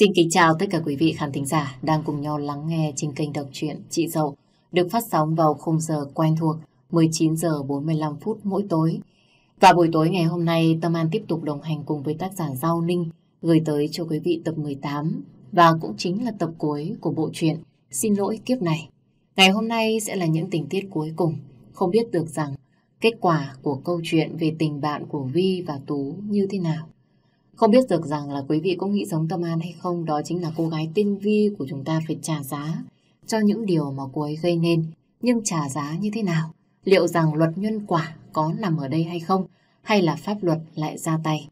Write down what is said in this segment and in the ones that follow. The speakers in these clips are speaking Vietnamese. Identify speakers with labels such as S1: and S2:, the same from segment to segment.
S1: Xin kính chào tất cả quý vị khán thính giả đang cùng nhau lắng nghe trên kênh đọc truyện Chị Dậu được phát sóng vào khung giờ quen thuộc 19 giờ 45 phút mỗi tối. Và buổi tối ngày hôm nay Tâm An tiếp tục đồng hành cùng với tác giả Giao Ninh gửi tới cho quý vị tập 18 và cũng chính là tập cuối của bộ truyện Xin lỗi kiếp này. Ngày hôm nay sẽ là những tình tiết cuối cùng. Không biết được rằng kết quả của câu chuyện về tình bạn của Vi và Tú như thế nào. Không biết được rằng là quý vị cũng nghĩ giống Tâm An hay không, đó chính là cô gái tinh vi của chúng ta phải trả giá cho những điều mà cô ấy gây nên. Nhưng trả giá như thế nào? Liệu rằng luật nhân quả có nằm ở đây hay không? Hay là pháp luật lại ra tay?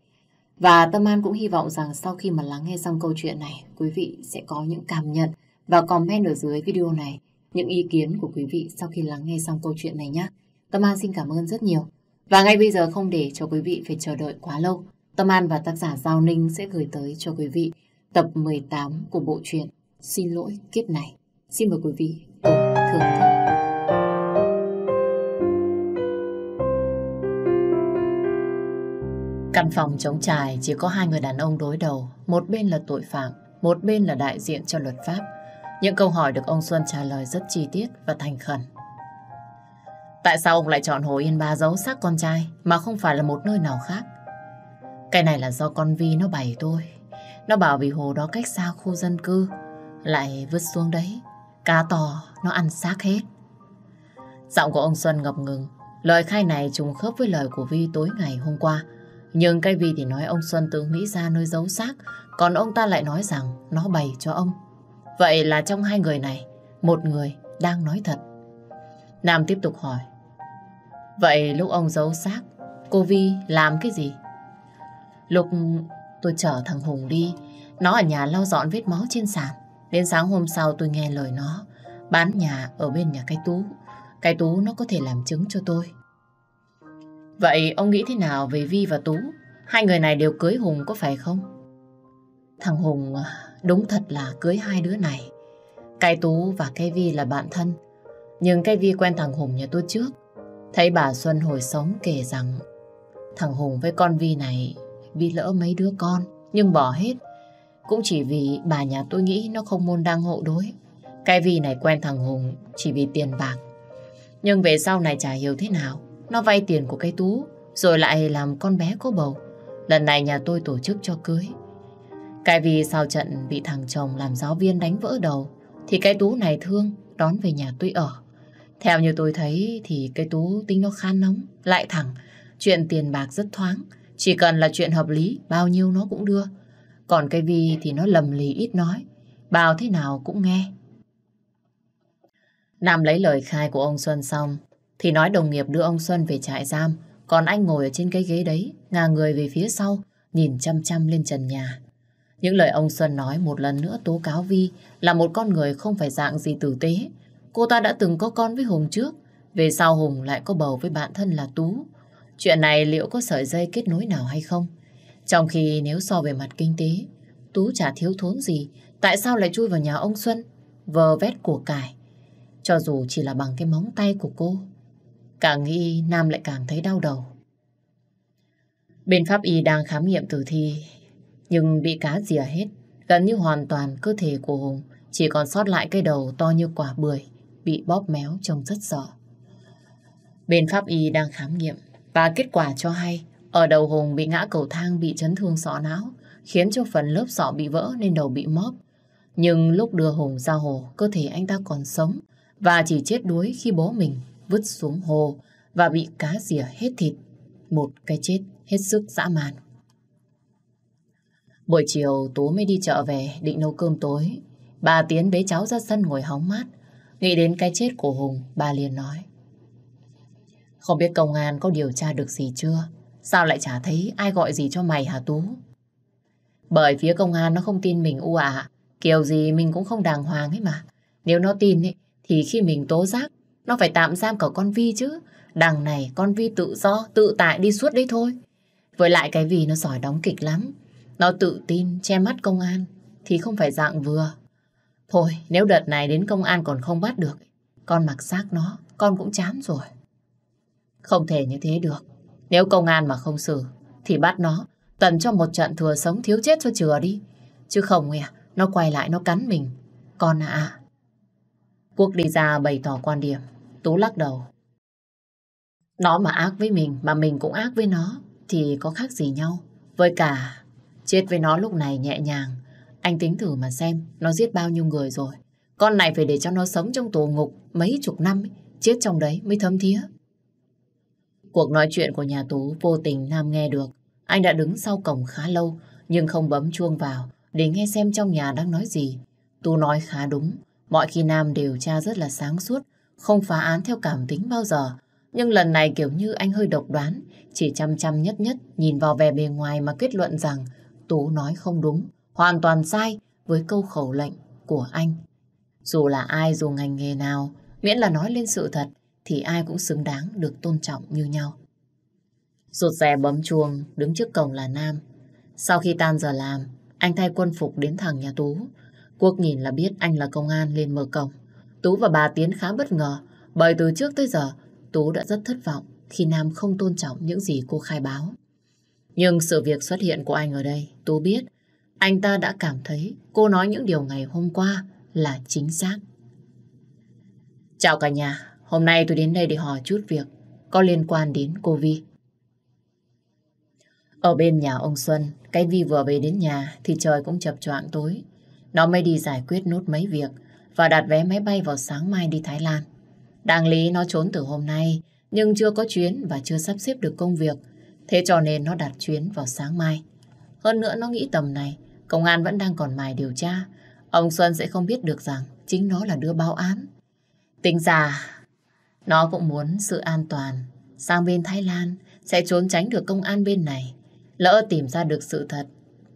S1: Và Tâm An cũng hy vọng rằng sau khi mà lắng nghe xong câu chuyện này, quý vị sẽ có những cảm nhận và comment ở dưới video này những ý kiến của quý vị sau khi lắng nghe xong câu chuyện này nhé. Tâm An xin cảm ơn rất nhiều. Và ngay bây giờ không để cho quý vị phải chờ đợi quá lâu. Tâm An và tác giả Giao Ninh sẽ gửi tới cho quý vị tập 18 của bộ truyện Xin lỗi kiếp này. Xin mời quý vị cùng thưởng thức. Căn phòng chống trài chỉ có hai người đàn ông đối đầu, một bên là tội phạm, một bên là đại diện cho luật pháp. Những câu hỏi được ông Xuân trả lời rất chi tiết và thành khẩn. Tại sao ông lại chọn Hồ Yên Ba giấu xác con trai mà không phải là một nơi nào khác? Cái này là do con Vi nó bày tôi. Nó bảo vì hồ đó cách xa khu dân cư. Lại vứt xuống đấy. Cá to nó ăn xác hết. Giọng của ông Xuân ngập ngừng. Lời khai này trùng khớp với lời của Vi tối ngày hôm qua. Nhưng cái Vi thì nói ông Xuân tự nghĩ ra nơi giấu xác. Còn ông ta lại nói rằng nó bày cho ông. Vậy là trong hai người này, một người đang nói thật. Nam tiếp tục hỏi. Vậy lúc ông giấu xác, cô Vi làm cái gì? Lúc tôi chở thằng Hùng đi, nó ở nhà lau dọn vết máu trên sàn. Đến sáng hôm sau tôi nghe lời nó, bán nhà ở bên nhà cái Tú. Cái Tú nó có thể làm chứng cho tôi. Vậy ông nghĩ thế nào về Vi và Tú? Hai người này đều cưới Hùng có phải không? Thằng Hùng à, đúng thật là cưới hai đứa này. Cái Tú và cái Vi là bạn thân. Nhưng cái Vi quen thằng Hùng nhà tôi trước. Thấy bà Xuân hồi sống kể rằng thằng Hùng với con Vi này vì lỡ mấy đứa con, nhưng bỏ hết. Cũng chỉ vì bà nhà tôi nghĩ nó không môn đang hộ đối. Cái vì này quen thằng Hùng chỉ vì tiền bạc. Nhưng về sau này chả hiểu thế nào. Nó vay tiền của cái Tú, rồi lại làm con bé có bầu. Lần này nhà tôi tổ chức cho cưới. Cái vì sau trận bị thằng chồng làm giáo viên đánh vỡ đầu, thì cái Tú này thương đón về nhà tôi ở. Theo như tôi thấy thì cái Tú tính nó khan nóng, lại thẳng, chuyện tiền bạc rất thoáng. Chỉ cần là chuyện hợp lý, bao nhiêu nó cũng đưa. Còn cái Vi thì nó lầm lì ít nói, bao thế nào cũng nghe. Nam lấy lời khai của ông Xuân xong, thì nói đồng nghiệp đưa ông Xuân về trại giam, còn anh ngồi ở trên cái ghế đấy, ngả người về phía sau, nhìn chăm chăm lên trần nhà. Những lời ông Xuân nói một lần nữa tố cáo Vi là một con người không phải dạng gì tử tế. Cô ta đã từng có con với Hùng trước, về sau Hùng lại có bầu với bạn thân là Tú. Chuyện này liệu có sợi dây kết nối nào hay không? Trong khi nếu so về mặt kinh tế, Tú chả thiếu thốn gì, tại sao lại chui vào nhà ông Xuân, vờ vét của cải, cho dù chỉ là bằng cái móng tay của cô. Càng nghĩ Nam lại càng thấy đau đầu. Bên pháp y đang khám nghiệm tử thi, nhưng bị cá dìa hết, gần như hoàn toàn cơ thể của Hùng chỉ còn sót lại cái đầu to như quả bưởi, bị bóp méo trông rất sợ. Bên pháp y đang khám nghiệm, và kết quả cho hay, ở đầu Hùng bị ngã cầu thang bị chấn thương sọ não, khiến cho phần lớp sọ bị vỡ nên đầu bị móp. Nhưng lúc đưa Hùng ra hồ, cơ thể anh ta còn sống và chỉ chết đuối khi bố mình vứt xuống hồ và bị cá rỉa hết thịt. Một cái chết hết sức dã man. Buổi chiều Tú mới đi chợ về định nấu cơm tối. Bà Tiến bế cháu ra sân ngồi hóng mát. Nghĩ đến cái chết của Hùng, bà liền nói. Không biết công an có điều tra được gì chưa? Sao lại chả thấy ai gọi gì cho mày hả Tú? Bởi phía công an nó không tin mình u ạ. Kiểu gì mình cũng không đàng hoàng ấy mà. Nếu nó tin ấy, thì khi mình tố giác, nó phải tạm giam cả con Vi chứ. Đằng này con Vi tự do, tự tại đi suốt đấy thôi. Với lại cái vì nó giỏi đóng kịch lắm. Nó tự tin, che mắt công an, thì không phải dạng vừa. Thôi, nếu đợt này đến công an còn không bắt được, con mặc xác nó, con cũng chán rồi. Không thể như thế được. Nếu công an mà không xử, thì bắt nó, tận cho một trận thừa sống thiếu chết cho chừa đi. Chứ không nghe, à, nó quay lại nó cắn mình. Con ạ. Quốc đi ra bày tỏ quan điểm, Tú lắc đầu. Nó mà ác với mình mà mình cũng ác với nó thì có khác gì nhau. Với cả, chết với nó lúc này nhẹ nhàng. Anh tính thử mà xem nó giết bao nhiêu người rồi. Con này phải để cho nó sống trong tù ngục mấy chục năm, chết trong đấy mới thấm thía. Cuộc nói chuyện của nhà Tú vô tình Nam nghe được. Anh đã đứng sau cổng khá lâu, nhưng không bấm chuông vào để nghe xem trong nhà đang nói gì. Tú nói khá đúng, mọi khi Nam điều tra rất là sáng suốt, không phá án theo cảm tính bao giờ. Nhưng lần này kiểu như anh hơi độc đoán, chỉ chăm chăm nhất nhất nhìn vào vẻ bề ngoài mà kết luận rằng Tú nói không đúng, hoàn toàn sai với câu khẩu lệnh của anh. Dù là ai, dù ngành nghề nào, miễn là nói lên sự thật thì ai cũng xứng đáng được tôn trọng như nhau. Rụt rè bấm chuông, đứng trước cổng là Nam. Sau khi tan giờ làm, anh thay quân phục đến thẳng nhà Tú. Quốc nhìn là biết anh là công an lên mở cổng. Tú và bà Tiến khá bất ngờ, bởi từ trước tới giờ, Tú đã rất thất vọng khi Nam không tôn trọng những gì cô khai báo. Nhưng sự việc xuất hiện của anh ở đây, Tú biết, anh ta đã cảm thấy cô nói những điều ngày hôm qua là chính xác. Chào cả nhà, Hôm nay tôi đến đây để hỏi chút việc có liên quan đến cô Vi. Ở bên nhà ông Xuân, cái Vi vừa về đến nhà thì trời cũng chập choạng tối. Nó mới đi giải quyết nốt mấy việc và đặt vé máy bay vào sáng mai đi Thái Lan. Đáng lý nó trốn từ hôm nay nhưng chưa có chuyến và chưa sắp xếp được công việc. Thế cho nên nó đặt chuyến vào sáng mai. Hơn nữa nó nghĩ tầm này, công an vẫn đang còn mài điều tra. Ông Xuân sẽ không biết được rằng chính nó là đứa báo án. Tính ra nó cũng muốn sự an toàn. Sang bên Thái Lan sẽ trốn tránh được công an bên này. Lỡ tìm ra được sự thật.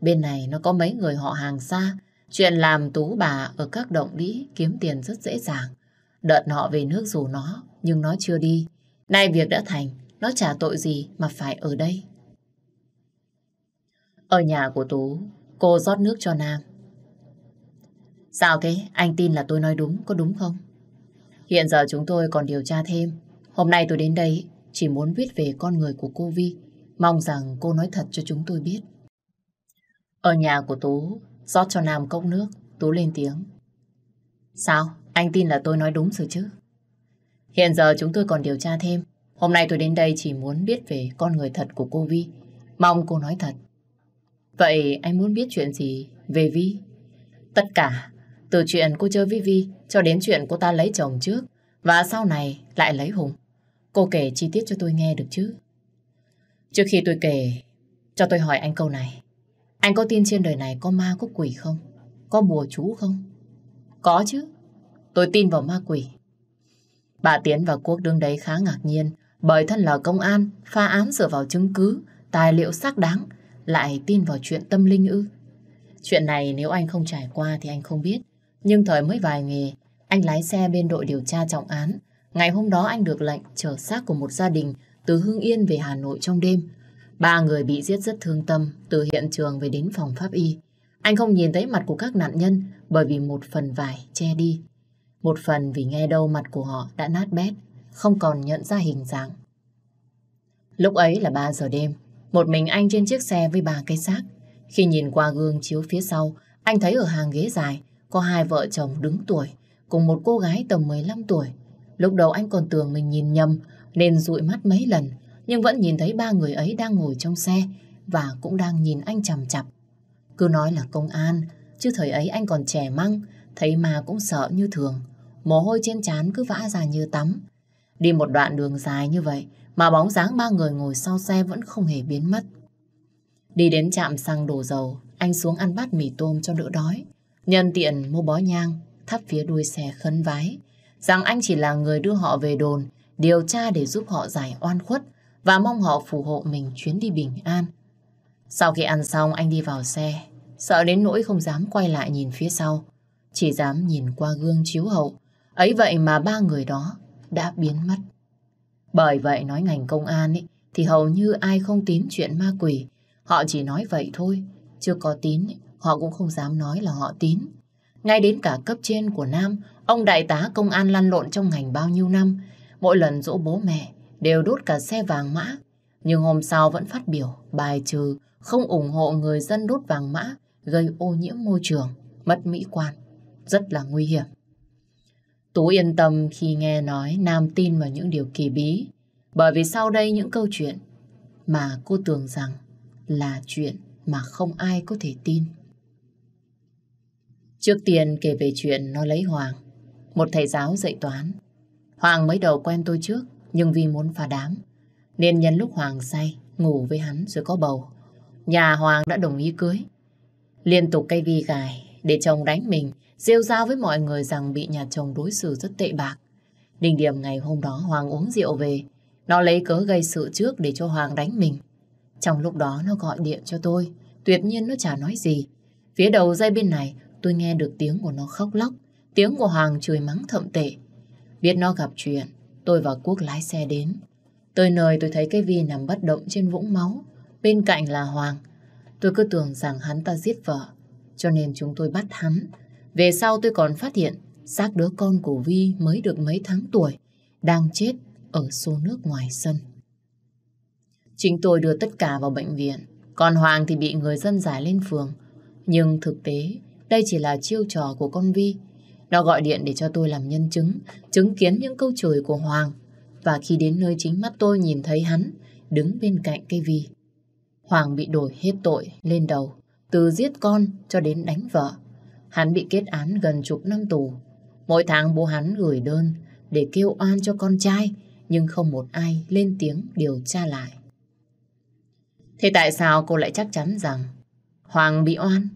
S1: Bên này nó có mấy người họ hàng xa. Chuyện làm tú bà ở các động đĩ kiếm tiền rất dễ dàng. Đợt họ về nước dù nó, nhưng nó chưa đi. Nay việc đã thành, nó trả tội gì mà phải ở đây. Ở nhà của Tú, cô rót nước cho Nam. Sao thế? Anh tin là tôi nói đúng, có đúng không? Hiện giờ chúng tôi còn điều tra thêm. Hôm nay tôi đến đây chỉ muốn biết về con người của cô Vi. Mong rằng cô nói thật cho chúng tôi biết. Ở nhà của Tú, rót cho Nam cốc nước, Tú lên tiếng. Sao? Anh tin là tôi nói đúng rồi chứ? Hiện giờ chúng tôi còn điều tra thêm. Hôm nay tôi đến đây chỉ muốn biết về con người thật của cô Vi. Mong cô nói thật. Vậy anh muốn biết chuyện gì về Vi? Tất cả từ chuyện cô chơi với Vi cho đến chuyện cô ta lấy chồng trước và sau này lại lấy Hùng. Cô kể chi tiết cho tôi nghe được chứ? Trước khi tôi kể, cho tôi hỏi anh câu này. Anh có tin trên đời này có ma có quỷ không? Có bùa chú không? Có chứ. Tôi tin vào ma quỷ. Bà Tiến và Quốc đương đấy khá ngạc nhiên bởi thân là công an, pha án dựa vào chứng cứ, tài liệu xác đáng, lại tin vào chuyện tâm linh ư. Chuyện này nếu anh không trải qua thì anh không biết. Nhưng thời mới vài nghề, anh lái xe bên đội điều tra trọng án. Ngày hôm đó anh được lệnh chở xác của một gia đình từ Hưng Yên về Hà Nội trong đêm. Ba người bị giết rất thương tâm từ hiện trường về đến phòng pháp y. Anh không nhìn thấy mặt của các nạn nhân bởi vì một phần vải che đi. Một phần vì nghe đâu mặt của họ đã nát bét, không còn nhận ra hình dạng. Lúc ấy là 3 giờ đêm, một mình anh trên chiếc xe với ba cái xác. Khi nhìn qua gương chiếu phía sau, anh thấy ở hàng ghế dài có hai vợ chồng đứng tuổi, cùng một cô gái tầm 15 tuổi. Lúc đầu anh còn tưởng mình nhìn nhầm, nên dụi mắt mấy lần, nhưng vẫn nhìn thấy ba người ấy đang ngồi trong xe và cũng đang nhìn anh chằm chặp. Cứ nói là công an, chứ thời ấy anh còn trẻ măng, thấy mà cũng sợ như thường. Mồ hôi trên trán cứ vã ra như tắm. Đi một đoạn đường dài như vậy mà bóng dáng ba người ngồi sau xe vẫn không hề biến mất. Đi đến trạm xăng đổ dầu, anh xuống ăn bát mì tôm cho đỡ đói. Nhân tiện mua bó nhang, thắp phía đuôi xe khấn vái, rằng anh chỉ là người đưa họ về đồn, điều tra để giúp họ giải oan khuất và mong họ phù hộ mình chuyến đi bình an. Sau khi ăn xong anh đi vào xe, sợ đến nỗi không dám quay lại nhìn phía sau, chỉ dám nhìn qua gương chiếu hậu. Ấy vậy mà ba người đó đã biến mất. Bởi vậy nói ngành công an ấy, thì hầu như ai không tín chuyện ma quỷ, họ chỉ nói vậy thôi, chưa có tín ấy, Họ cũng không dám nói là họ tín. Ngay đến cả cấp trên của Nam, ông đại tá công an lăn lộn trong ngành bao nhiêu năm, mỗi lần dỗ bố mẹ đều đốt cả xe vàng mã. Nhưng hôm sau vẫn phát biểu, bài trừ, không ủng hộ người dân đốt vàng mã, gây ô nhiễm môi trường, mất mỹ quan. Rất là nguy hiểm. Tú yên tâm khi nghe nói Nam tin vào những điều kỳ bí, bởi vì sau đây những câu chuyện mà cô tưởng rằng là chuyện mà không ai có thể tin. Trước tiên kể về chuyện nó lấy Hoàng, một thầy giáo dạy toán. Hoàng mới đầu quen tôi trước, nhưng vì muốn phá đám. Nên nhân lúc Hoàng say, ngủ với hắn rồi có bầu. Nhà Hoàng đã đồng ý cưới. Liên tục cây vi gài, để chồng đánh mình, rêu rao với mọi người rằng bị nhà chồng đối xử rất tệ bạc. Đỉnh điểm ngày hôm đó Hoàng uống rượu về, nó lấy cớ gây sự trước để cho Hoàng đánh mình. Trong lúc đó nó gọi điện cho tôi, tuyệt nhiên nó chả nói gì. Phía đầu dây bên này tôi nghe được tiếng của nó khóc lóc, tiếng của Hoàng chửi mắng thậm tệ. Biết nó gặp chuyện, tôi và Quốc lái xe đến. Tới nơi tôi thấy cái Vi nằm bất động trên vũng máu, bên cạnh là Hoàng. Tôi cứ tưởng rằng hắn ta giết vợ, cho nên chúng tôi bắt hắn. Về sau tôi còn phát hiện xác đứa con của Vi mới được mấy tháng tuổi, đang chết ở xô nước ngoài sân. Chính tôi đưa tất cả vào bệnh viện, còn Hoàng thì bị người dân giải lên phường. Nhưng thực tế, đây chỉ là chiêu trò của con Vi. Nó gọi điện để cho tôi làm nhân chứng, chứng kiến những câu chửi của Hoàng. Và khi đến nơi chính mắt tôi nhìn thấy hắn, đứng bên cạnh cây Vi. Hoàng bị đổi hết tội lên đầu, từ giết con cho đến đánh vợ. Hắn bị kết án gần chục năm tù. Mỗi tháng bố hắn gửi đơn để kêu oan cho con trai, nhưng không một ai lên tiếng điều tra lại. Thế tại sao cô lại chắc chắn rằng Hoàng bị oan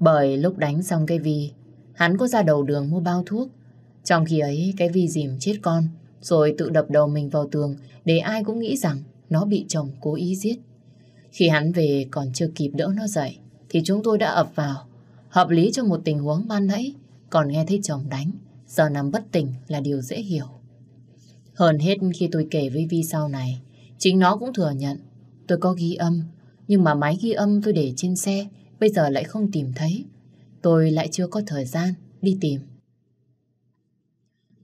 S1: bởi lúc đánh xong cái Vi, hắn có ra đầu đường mua bao thuốc. Trong khi ấy, cái Vi dìm chết con, rồi tự đập đầu mình vào tường để ai cũng nghĩ rằng nó bị chồng cố ý giết. Khi hắn về còn chưa kịp đỡ nó dậy, thì chúng tôi đã ập vào. Hợp lý cho một tình huống ban nãy, còn nghe thấy chồng đánh, giờ nằm bất tỉnh là điều dễ hiểu. Hơn hết khi tôi kể với Vi sau này, chính nó cũng thừa nhận. Tôi có ghi âm, nhưng mà máy ghi âm tôi để trên xe, Bây giờ lại không tìm thấy Tôi lại chưa có thời gian đi tìm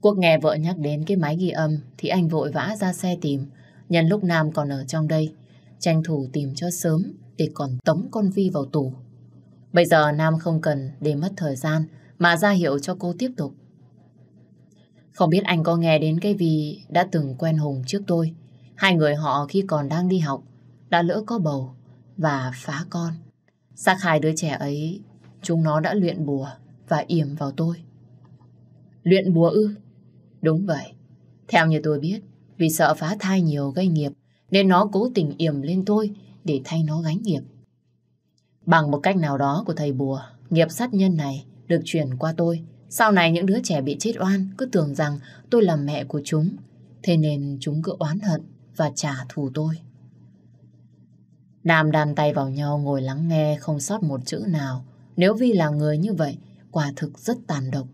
S1: Quốc nghe vợ nhắc đến cái máy ghi âm Thì anh vội vã ra xe tìm Nhân lúc Nam còn ở trong đây Tranh thủ tìm cho sớm Để còn tống con Vi vào tù Bây giờ Nam không cần để mất thời gian Mà ra hiệu cho cô tiếp tục Không biết anh có nghe đến cái vì Đã từng quen Hùng trước tôi Hai người họ khi còn đang đi học Đã lỡ có bầu Và phá con Xác hai đứa trẻ ấy, chúng nó đã luyện bùa và yểm vào tôi. Luyện bùa ư? Đúng vậy. Theo như tôi biết, vì sợ phá thai nhiều gây nghiệp, nên nó cố tình yểm lên tôi để thay nó gánh nghiệp. Bằng một cách nào đó của thầy bùa, nghiệp sát nhân này được chuyển qua tôi. Sau này những đứa trẻ bị chết oan cứ tưởng rằng tôi là mẹ của chúng. Thế nên chúng cứ oán hận và trả thù tôi. Nam đan tay vào nhau ngồi lắng nghe không sót một chữ nào. Nếu Vi là người như vậy, quả thực rất tàn độc.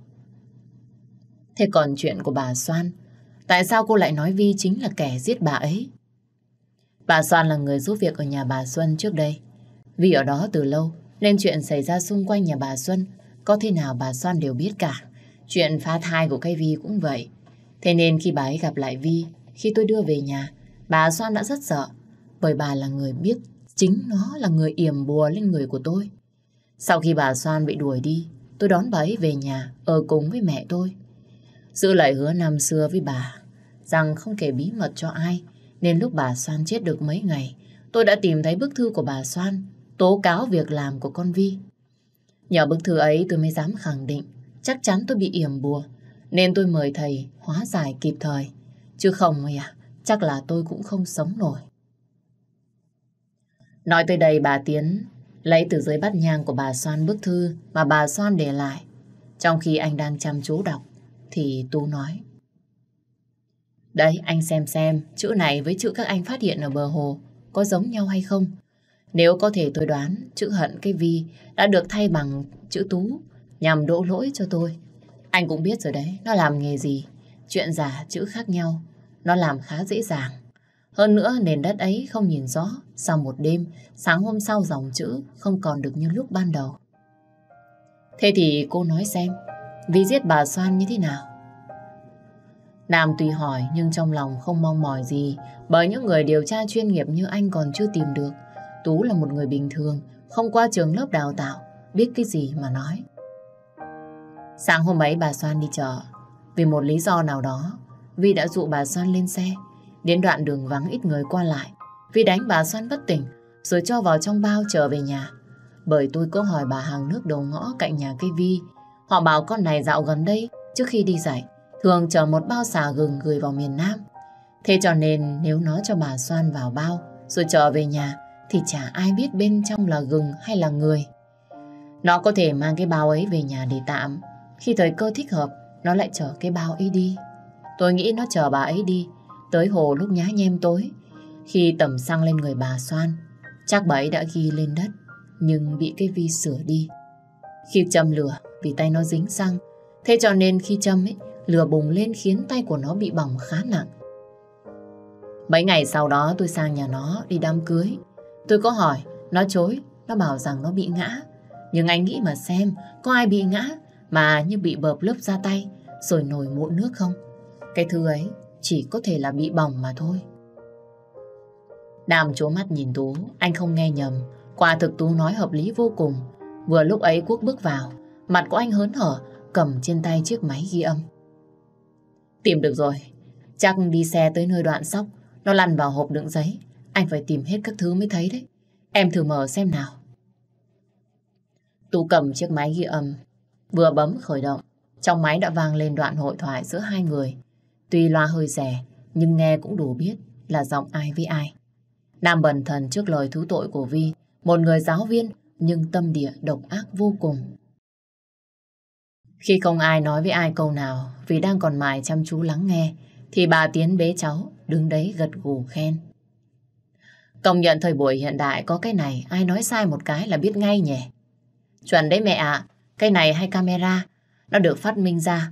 S1: Thế còn chuyện của bà Soan, tại sao cô lại nói Vi chính là kẻ giết bà ấy? Bà Soan là người giúp việc ở nhà bà Xuân trước đây. vì ở đó từ lâu, nên chuyện xảy ra xung quanh nhà bà Xuân, có thế nào bà Soan đều biết cả. Chuyện phá thai của cây Vi cũng vậy. Thế nên khi bà ấy gặp lại Vi, khi tôi đưa về nhà, bà Soan đã rất sợ, bởi bà là người biết Chính nó là người yểm bùa lên người của tôi. Sau khi bà Soan bị đuổi đi, tôi đón bà ấy về nhà, ở cùng với mẹ tôi. Giữ lời hứa năm xưa với bà, rằng không kể bí mật cho ai, nên lúc bà Soan chết được mấy ngày, tôi đã tìm thấy bức thư của bà Soan, tố cáo việc làm của con Vi. Nhờ bức thư ấy tôi mới dám khẳng định, chắc chắn tôi bị yểm bùa, nên tôi mời thầy hóa giải kịp thời. Chứ không à, chắc là tôi cũng không sống nổi. Nói tới đây bà Tiến lấy từ dưới bát nhang của bà Soan bức thư mà bà Soan để lại. Trong khi anh đang chăm chú đọc, thì Tú nói. Đây, anh xem xem, chữ này với chữ các anh phát hiện ở bờ hồ có giống nhau hay không? Nếu có thể tôi đoán, chữ hận cái vi đã được thay bằng chữ tú nhằm đổ lỗi cho tôi. Anh cũng biết rồi đấy, nó làm nghề gì. Chuyện giả chữ khác nhau, nó làm khá dễ dàng. Hơn nữa nền đất ấy không nhìn rõ, sau một đêm, sáng hôm sau dòng chữ không còn được như lúc ban đầu. Thế thì cô nói xem, vi giết bà Soan như thế nào? Nam tùy hỏi nhưng trong lòng không mong mỏi gì bởi những người điều tra chuyên nghiệp như anh còn chưa tìm được. Tú là một người bình thường, không qua trường lớp đào tạo, biết cái gì mà nói. Sáng hôm ấy bà Soan đi chợ, vì một lý do nào đó, Vi đã dụ bà Soan lên xe Đến đoạn đường vắng ít người qua lại, Vi đánh bà Xoan bất tỉnh, rồi cho vào trong bao trở về nhà. Bởi tôi có hỏi bà hàng nước đầu ngõ cạnh nhà cây vi, họ bảo con này dạo gần đây, trước khi đi dạy, thường chở một bao xà gừng gửi vào miền Nam. Thế cho nên nếu nó cho bà Xoan vào bao, rồi trở về nhà, thì chả ai biết bên trong là gừng hay là người. Nó có thể mang cái bao ấy về nhà để tạm. Khi thời cơ thích hợp, nó lại chở cái bao ấy đi. Tôi nghĩ nó chở bà ấy đi Tới hồ lúc nhá nhem tối, khi tầm xăng lên người bà Soan, chắc bà ấy đã ghi lên đất, nhưng bị cái vi sửa đi. Khi châm lửa, vì tay nó dính xăng, thế cho nên khi châm ấy, lửa bùng lên khiến tay của nó bị bỏng khá nặng. Mấy ngày sau đó tôi sang nhà nó đi đám cưới. Tôi có hỏi, nó chối, nó bảo rằng nó bị ngã. Nhưng anh nghĩ mà xem, có ai bị ngã mà như bị bợp lớp ra tay rồi nổi mụn nước không? Cái thứ ấy chỉ có thể là bị bỏng mà thôi. Nam chố mắt nhìn Tú, anh không nghe nhầm. Quả thực Tú nói hợp lý vô cùng. Vừa lúc ấy Quốc bước vào, mặt của anh hớn hở, cầm trên tay chiếc máy ghi âm. Tìm được rồi, chắc đi xe tới nơi đoạn sóc, nó lăn vào hộp đựng giấy. Anh phải tìm hết các thứ mới thấy đấy. Em thử mở xem nào. Tú cầm chiếc máy ghi âm, vừa bấm khởi động. Trong máy đã vang lên đoạn hội thoại giữa hai người. Tuy loa hơi rẻ, nhưng nghe cũng đủ biết là giọng ai với ai. Nam bần thần trước lời thú tội của Vi, một người giáo viên nhưng tâm địa độc ác vô cùng. Khi không ai nói với ai câu nào vì đang còn mài chăm chú lắng nghe thì bà Tiến bế cháu đứng đấy gật gù khen. Công nhận thời buổi hiện đại có cái này ai nói sai một cái là biết ngay nhỉ. Chuẩn đấy mẹ ạ, cái này hay camera nó được phát minh ra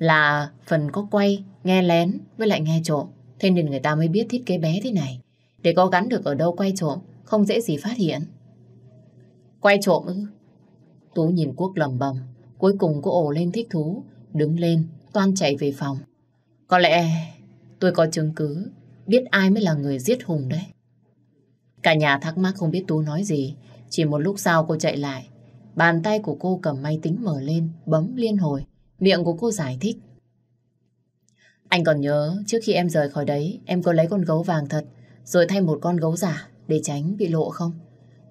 S1: là phần có quay, nghe lén với lại nghe trộm. Thế nên người ta mới biết thiết kế bé thế này. Để có gắn được ở đâu quay trộm, không dễ gì phát hiện. Quay trộm ư? Tú nhìn Quốc lầm bầm, cuối cùng cô ồ lên thích thú, đứng lên, toan chạy về phòng. Có lẽ tôi có chứng cứ, biết ai mới là người giết Hùng đấy. Cả nhà thắc mắc không biết Tú nói gì, chỉ một lúc sau cô chạy lại, bàn tay của cô cầm máy tính mở lên, bấm liên hồi. Miệng của cô giải thích. Anh còn nhớ trước khi em rời khỏi đấy em có lấy con gấu vàng thật rồi thay một con gấu giả để tránh bị lộ không?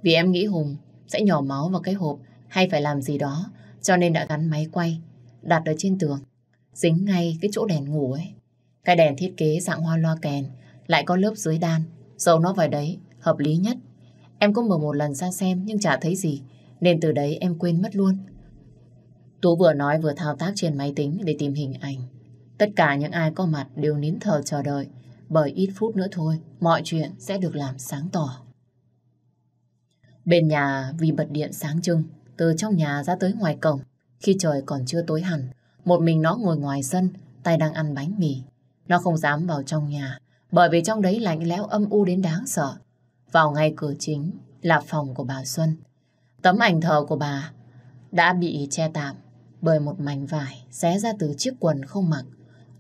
S1: Vì em nghĩ Hùng sẽ nhỏ máu vào cái hộp hay phải làm gì đó cho nên đã gắn máy quay đặt ở trên tường dính ngay cái chỗ đèn ngủ ấy. Cái đèn thiết kế dạng hoa loa kèn lại có lớp dưới đan dầu nó vào đấy hợp lý nhất. Em có mở một lần ra xem nhưng chả thấy gì nên từ đấy em quên mất luôn Tú vừa nói vừa thao tác trên máy tính để tìm hình ảnh. Tất cả những ai có mặt đều nín thở chờ đợi, bởi ít phút nữa thôi, mọi chuyện sẽ được làm sáng tỏ. Bên nhà vì bật điện sáng trưng, từ trong nhà ra tới ngoài cổng, khi trời còn chưa tối hẳn, một mình nó ngồi ngoài sân, tay đang ăn bánh mì. Nó không dám vào trong nhà, bởi vì trong đấy lạnh lẽo âm u đến đáng sợ. Vào ngay cửa chính là phòng của bà Xuân. Tấm ảnh thờ của bà đã bị che tạm bởi một mảnh vải xé ra từ chiếc quần không mặc.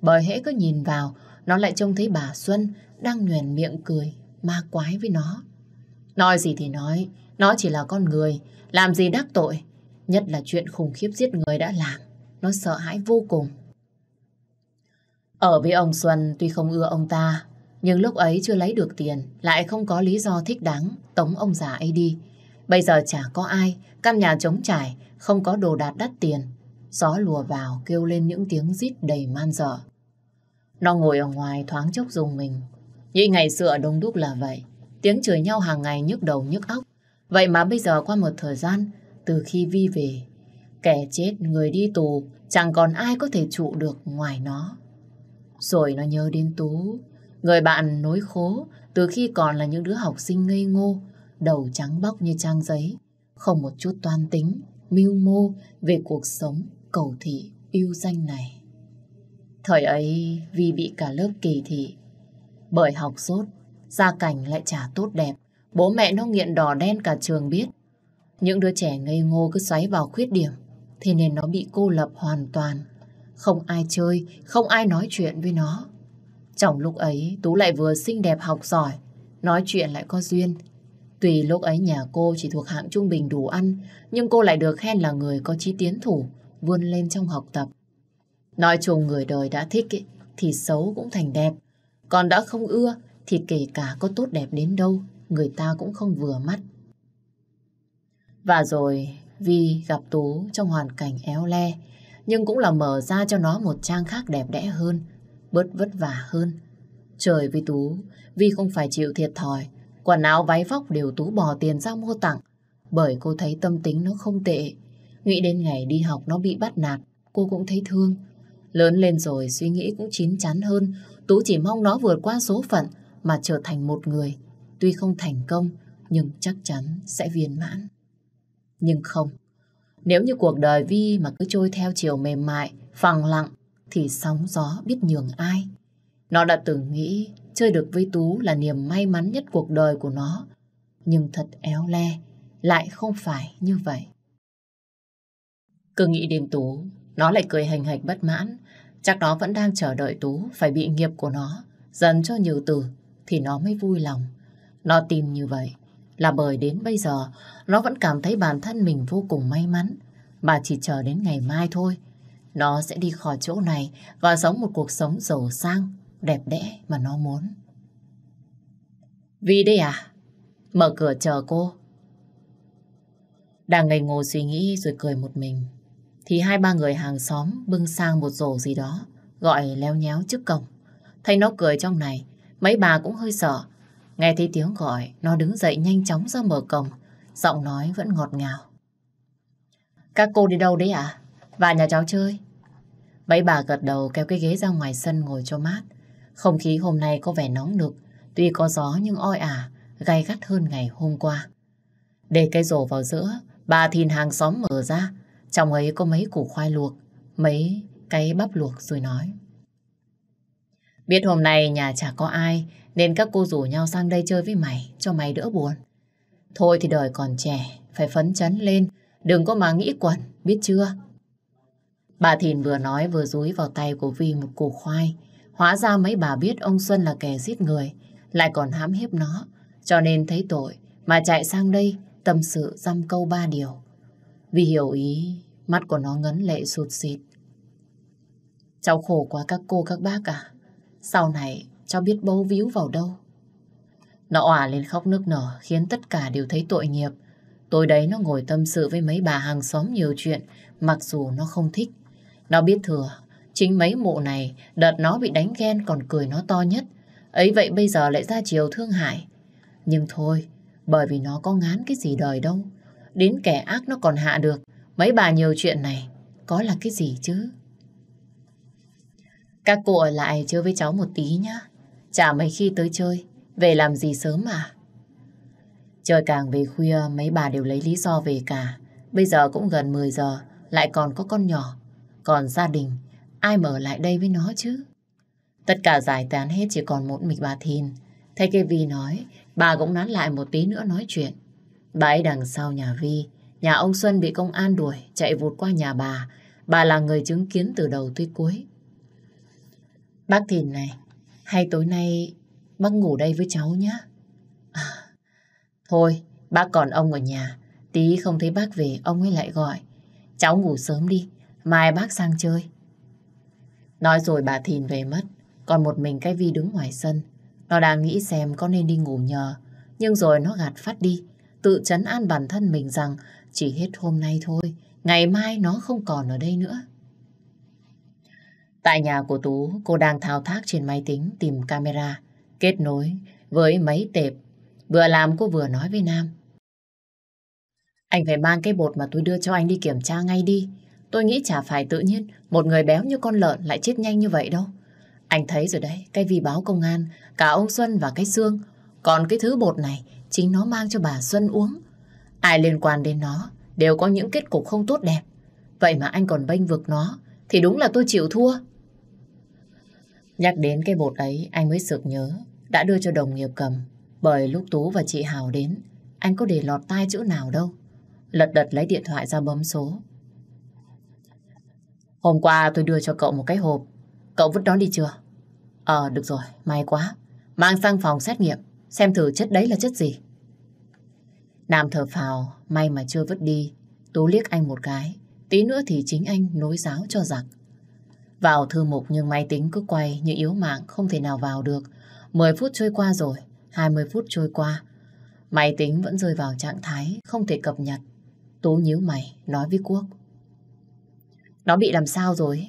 S1: Bởi hễ cứ nhìn vào, nó lại trông thấy bà Xuân đang nhoèn miệng cười, ma quái với nó. Nói gì thì nói, nó chỉ là con người, làm gì đắc tội. Nhất là chuyện khủng khiếp giết người đã làm, nó sợ hãi vô cùng. Ở với ông Xuân tuy không ưa ông ta, nhưng lúc ấy chưa lấy được tiền, lại không có lý do thích đáng tống ông già ấy đi. Bây giờ chả có ai, căn nhà trống trải, không có đồ đạc đắt tiền, Gió lùa vào kêu lên những tiếng rít đầy man dở. Nó ngồi ở ngoài thoáng chốc dùng mình. Như ngày xưa Đông Đúc là vậy. Tiếng chửi nhau hàng ngày nhức đầu nhức óc. Vậy mà bây giờ qua một thời gian, từ khi Vi về, kẻ chết người đi tù chẳng còn ai có thể trụ được ngoài nó. Rồi nó nhớ đến Tú, người bạn nối khố từ khi còn là những đứa học sinh ngây ngô, đầu trắng bóc như trang giấy, không một chút toan tính, mưu mô về cuộc sống cầu thị yêu danh này. Thời ấy vì bị cả lớp kỳ thị, bởi học sốt, gia cảnh lại chả tốt đẹp, bố mẹ nó nghiện đỏ đen cả trường biết. Những đứa trẻ ngây ngô cứ xoáy vào khuyết điểm, thế nên nó bị cô lập hoàn toàn. Không ai chơi, không ai nói chuyện với nó. Trong lúc ấy, Tú lại vừa xinh đẹp học giỏi, nói chuyện lại có duyên. Tùy lúc ấy nhà cô chỉ thuộc hạng trung bình đủ ăn, nhưng cô lại được khen là người có trí tiến thủ, vươn lên trong học tập. Nói chung người đời đã thích ý, thì xấu cũng thành đẹp, còn đã không ưa thì kể cả có tốt đẹp đến đâu, người ta cũng không vừa mắt. Và rồi Vi gặp Tú trong hoàn cảnh éo le, nhưng cũng là mở ra cho nó một trang khác đẹp đẽ hơn, bớt vất vả hơn. Trời với Tú, Vi không phải chịu thiệt thòi, quần áo váy vóc đều Tú bỏ tiền ra mua tặng, bởi cô thấy tâm tính nó không tệ, Nghĩ đến ngày đi học nó bị bắt nạt, cô cũng thấy thương. Lớn lên rồi suy nghĩ cũng chín chắn hơn, Tú chỉ mong nó vượt qua số phận mà trở thành một người. Tuy không thành công, nhưng chắc chắn sẽ viên mãn. Nhưng không, nếu như cuộc đời Vi mà cứ trôi theo chiều mềm mại, phẳng lặng, thì sóng gió biết nhường ai. Nó đã từng nghĩ chơi được với Tú là niềm may mắn nhất cuộc đời của nó. Nhưng thật éo le, lại không phải như vậy. Cứ nghĩ đến Tú, nó lại cười hành hạch bất mãn. Chắc nó vẫn đang chờ đợi Tú phải bị nghiệp của nó, dần cho nhiều từ, thì nó mới vui lòng. Nó tin như vậy là bởi đến bây giờ nó vẫn cảm thấy bản thân mình vô cùng may mắn. Bà chỉ chờ đến ngày mai thôi. Nó sẽ đi khỏi chỗ này và sống một cuộc sống giàu sang, đẹp đẽ mà nó muốn. Vì đây à? Mở cửa chờ cô. Đang ngây ngô suy nghĩ rồi cười một mình thì hai ba người hàng xóm bưng sang một rổ gì đó, gọi leo nhéo trước cổng. Thấy nó cười trong này, mấy bà cũng hơi sợ. Nghe thấy tiếng gọi, nó đứng dậy nhanh chóng ra mở cổng, giọng nói vẫn ngọt ngào. Các cô đi đâu đấy ạ? vào nhà cháu chơi. Mấy bà gật đầu kéo cái ghế ra ngoài sân ngồi cho mát. Không khí hôm nay có vẻ nóng nực, tuy có gió nhưng oi ả, à, gay gắt hơn ngày hôm qua. Để cái rổ vào giữa, bà thìn hàng xóm mở ra, trong ấy có mấy củ khoai luộc, mấy cái bắp luộc rồi nói. Biết hôm nay nhà chả có ai nên các cô rủ nhau sang đây chơi với mày cho mày đỡ buồn. Thôi thì đời còn trẻ, phải phấn chấn lên, đừng có mà nghĩ quẩn, biết chưa? Bà Thìn vừa nói vừa dúi vào tay của Vi một củ khoai. Hóa ra mấy bà biết ông Xuân là kẻ giết người, lại còn hãm hiếp nó, cho nên thấy tội mà chạy sang đây tâm sự dăm câu ba điều. Vì hiểu ý, mắt của nó ngấn lệ sụt xịt. Cháu khổ quá các cô các bác à. Sau này cháu biết bấu víu vào đâu. Nó òa lên khóc nức nở khiến tất cả đều thấy tội nghiệp. Tối đấy nó ngồi tâm sự với mấy bà hàng xóm nhiều chuyện mặc dù nó không thích. Nó biết thừa, chính mấy mụ này đợt nó bị đánh ghen còn cười nó to nhất. Ấy vậy bây giờ lại ra chiều thương hại. Nhưng thôi, bởi vì nó có ngán cái gì đời đâu đến kẻ ác nó còn hạ được. Mấy bà nhiều chuyện này, có là cái gì chứ? Các cô ở lại chơi với cháu một tí nhá. Chả mấy khi tới chơi, về làm gì sớm mà. Trời càng về khuya, mấy bà đều lấy lý do về cả. Bây giờ cũng gần 10 giờ, lại còn có con nhỏ. Còn gia đình, ai mở lại đây với nó chứ? Tất cả giải tán hết chỉ còn một mình bà Thìn. Thấy cái Vi nói, bà cũng nán lại một tí nữa nói chuyện. Bãi đằng sau nhà Vi, nhà ông Xuân bị công an đuổi, chạy vụt qua nhà bà. Bà là người chứng kiến từ đầu tới cuối. Bác Thìn này, hay tối nay bác ngủ đây với cháu nhé. À, thôi, bác còn ông ở nhà. Tí không thấy bác về, ông ấy lại gọi. Cháu ngủ sớm đi, mai bác sang chơi. Nói rồi bà Thìn về mất, còn một mình cái Vi đứng ngoài sân. Nó đang nghĩ xem có nên đi ngủ nhờ, nhưng rồi nó gạt phát đi tự chấn an bản thân mình rằng chỉ hết hôm nay thôi, ngày mai nó không còn ở đây nữa. Tại nhà của Tú, cô đang thao tác trên máy tính tìm camera, kết nối với máy tệp. Vừa làm cô vừa nói với Nam. Anh phải mang cái bột mà tôi đưa cho anh đi kiểm tra ngay đi. Tôi nghĩ chả phải tự nhiên một người béo như con lợn lại chết nhanh như vậy đâu. Anh thấy rồi đấy, cái vi báo công an, cả ông Xuân và cái xương. Còn cái thứ bột này chính nó mang cho bà Xuân uống. Ai liên quan đến nó đều có những kết cục không tốt đẹp. Vậy mà anh còn bênh vực nó, thì đúng là tôi chịu thua. Nhắc đến cái bột ấy, anh mới sực nhớ, đã đưa cho đồng nghiệp cầm. Bởi lúc Tú và chị Hào đến, anh có để lọt tai chữ nào đâu. Lật đật lấy điện thoại ra bấm số. Hôm qua tôi đưa cho cậu một cái hộp. Cậu vứt đó đi chưa? Ờ, được rồi, may quá. Mang sang phòng xét nghiệm. Xem thử chất đấy là chất gì. Nam thở phào, may mà chưa vứt đi. Tú liếc anh một cái, tí nữa thì chính anh nối giáo cho giặc. Vào thư mục nhưng máy tính cứ quay như yếu mạng, không thể nào vào được. 10 phút trôi qua rồi, 20 phút trôi qua. Máy tính vẫn rơi vào trạng thái, không thể cập nhật. Tú nhíu mày, nói với Quốc. Nó bị làm sao rồi?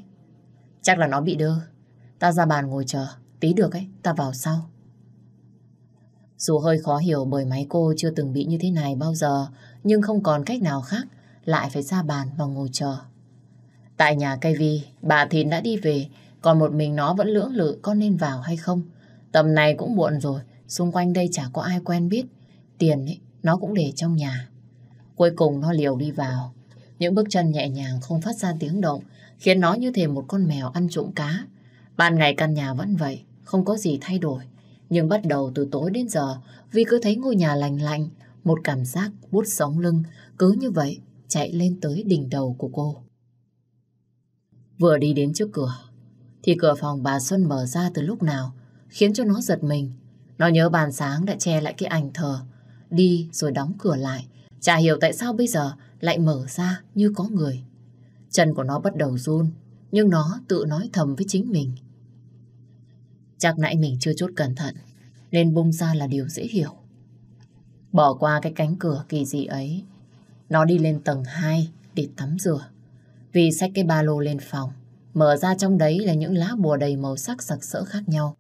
S1: Chắc là nó bị đơ. Ta ra bàn ngồi chờ, tí được ấy, ta vào sau. Dù hơi khó hiểu bởi máy cô chưa từng bị như thế này bao giờ, nhưng không còn cách nào khác, lại phải ra bàn và ngồi chờ. Tại nhà cây vi, bà Thìn đã đi về, còn một mình nó vẫn lưỡng lự có nên vào hay không. Tầm này cũng muộn rồi, xung quanh đây chả có ai quen biết. Tiền ấy, nó cũng để trong nhà. Cuối cùng nó liều đi vào. Những bước chân nhẹ nhàng không phát ra tiếng động, khiến nó như thể một con mèo ăn trộm cá. Ban ngày căn nhà vẫn vậy, không có gì thay đổi. Nhưng bắt đầu từ tối đến giờ, Vi cứ thấy ngôi nhà lành lạnh, một cảm giác bút sóng lưng, cứ như vậy chạy lên tới đỉnh đầu của cô. Vừa đi đến trước cửa, thì cửa phòng bà Xuân mở ra từ lúc nào, khiến cho nó giật mình. Nó nhớ bàn sáng đã che lại cái ảnh thờ, đi rồi đóng cửa lại. Chả hiểu tại sao bây giờ lại mở ra như có người. Chân của nó bắt đầu run, nhưng nó tự nói thầm với chính mình. Chắc nãy mình chưa chút cẩn thận Nên bung ra là điều dễ hiểu Bỏ qua cái cánh cửa kỳ dị ấy Nó đi lên tầng 2 Để tắm rửa Vì xách cái ba lô lên phòng Mở ra trong đấy là những lá bùa đầy màu sắc sặc sỡ khác nhau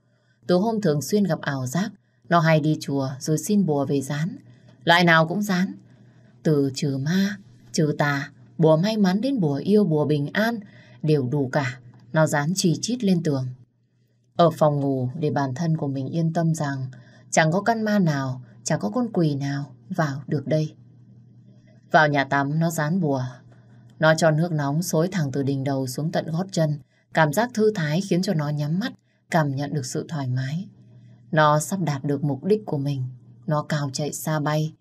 S1: Từ hôm thường xuyên gặp ảo giác Nó hay đi chùa rồi xin bùa về dán Loại nào cũng dán Từ trừ ma, trừ tà Bùa may mắn đến bùa yêu, bùa bình an Đều đủ cả Nó dán trì chít lên tường ở phòng ngủ để bản thân của mình yên tâm rằng chẳng có căn ma nào, chẳng có con quỷ nào vào được đây. Vào nhà tắm nó dán bùa. Nó cho nước nóng xối thẳng từ đỉnh đầu xuống tận gót chân. Cảm giác thư thái khiến cho nó nhắm mắt, cảm nhận được sự thoải mái. Nó sắp đạt được mục đích của mình. Nó cao chạy xa bay.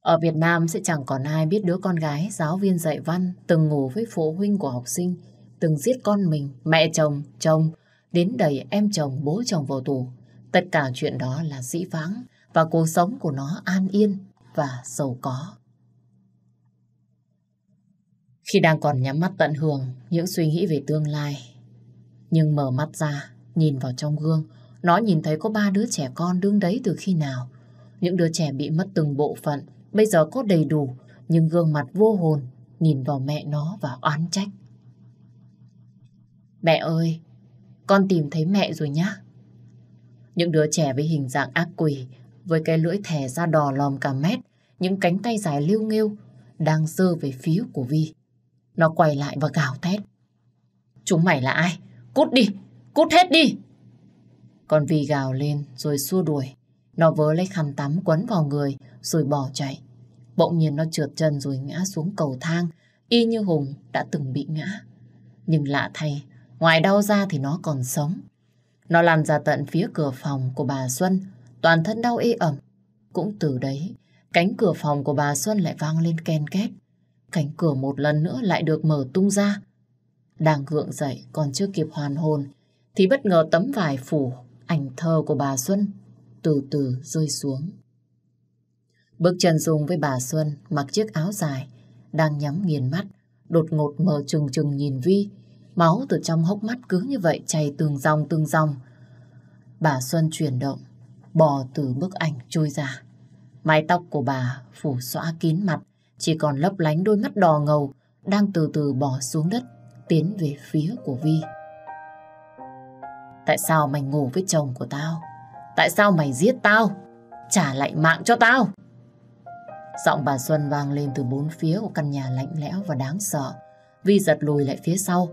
S1: Ở Việt Nam sẽ chẳng còn ai biết đứa con gái giáo viên dạy văn từng ngủ với phụ huynh của học sinh, từng giết con mình, mẹ chồng, chồng, đến đẩy em chồng bố chồng vào tù. Tất cả chuyện đó là dĩ vãng và cuộc sống của nó an yên và giàu có. Khi đang còn nhắm mắt tận hưởng những suy nghĩ về tương lai, nhưng mở mắt ra, nhìn vào trong gương, nó nhìn thấy có ba đứa trẻ con đứng đấy từ khi nào. Những đứa trẻ bị mất từng bộ phận, bây giờ có đầy đủ, nhưng gương mặt vô hồn, nhìn vào mẹ nó và oán trách. Mẹ ơi, con tìm thấy mẹ rồi nhá. Những đứa trẻ với hình dạng ác quỷ, với cái lưỡi thẻ ra đỏ lòm cả mét, những cánh tay dài liêu nghêu đang dơ về phía của Vi. Nó quay lại và gào thét. Chúng mày là ai? Cút đi! Cút hết đi! con Vi gào lên rồi xua đuổi. Nó vớ lấy khăn tắm quấn vào người rồi bỏ chạy. Bỗng nhiên nó trượt chân rồi ngã xuống cầu thang y như Hùng đã từng bị ngã. Nhưng lạ thay, Ngoài đau ra thì nó còn sống. Nó lăn ra tận phía cửa phòng của bà Xuân, toàn thân đau ê ẩm. Cũng từ đấy, cánh cửa phòng của bà Xuân lại vang lên ken két. Cánh cửa một lần nữa lại được mở tung ra. Đang gượng dậy còn chưa kịp hoàn hồn, thì bất ngờ tấm vải phủ ảnh thơ của bà Xuân từ từ rơi xuống. Bước chân dùng với bà Xuân mặc chiếc áo dài, đang nhắm nghiền mắt, đột ngột mở trừng trừng nhìn Vi, Máu từ trong hốc mắt cứ như vậy chảy từng dòng từng dòng. Bà Xuân chuyển động, bò từ bức ảnh trôi ra. Mái tóc của bà phủ xõa kín mặt, chỉ còn lấp lánh đôi mắt đỏ ngầu đang từ từ bò xuống đất, tiến về phía của Vi. Tại sao mày ngủ với chồng của tao? Tại sao mày giết tao? Trả lại mạng cho tao! Giọng bà Xuân vang lên từ bốn phía của căn nhà lạnh lẽo và đáng sợ. Vi giật lùi lại phía sau,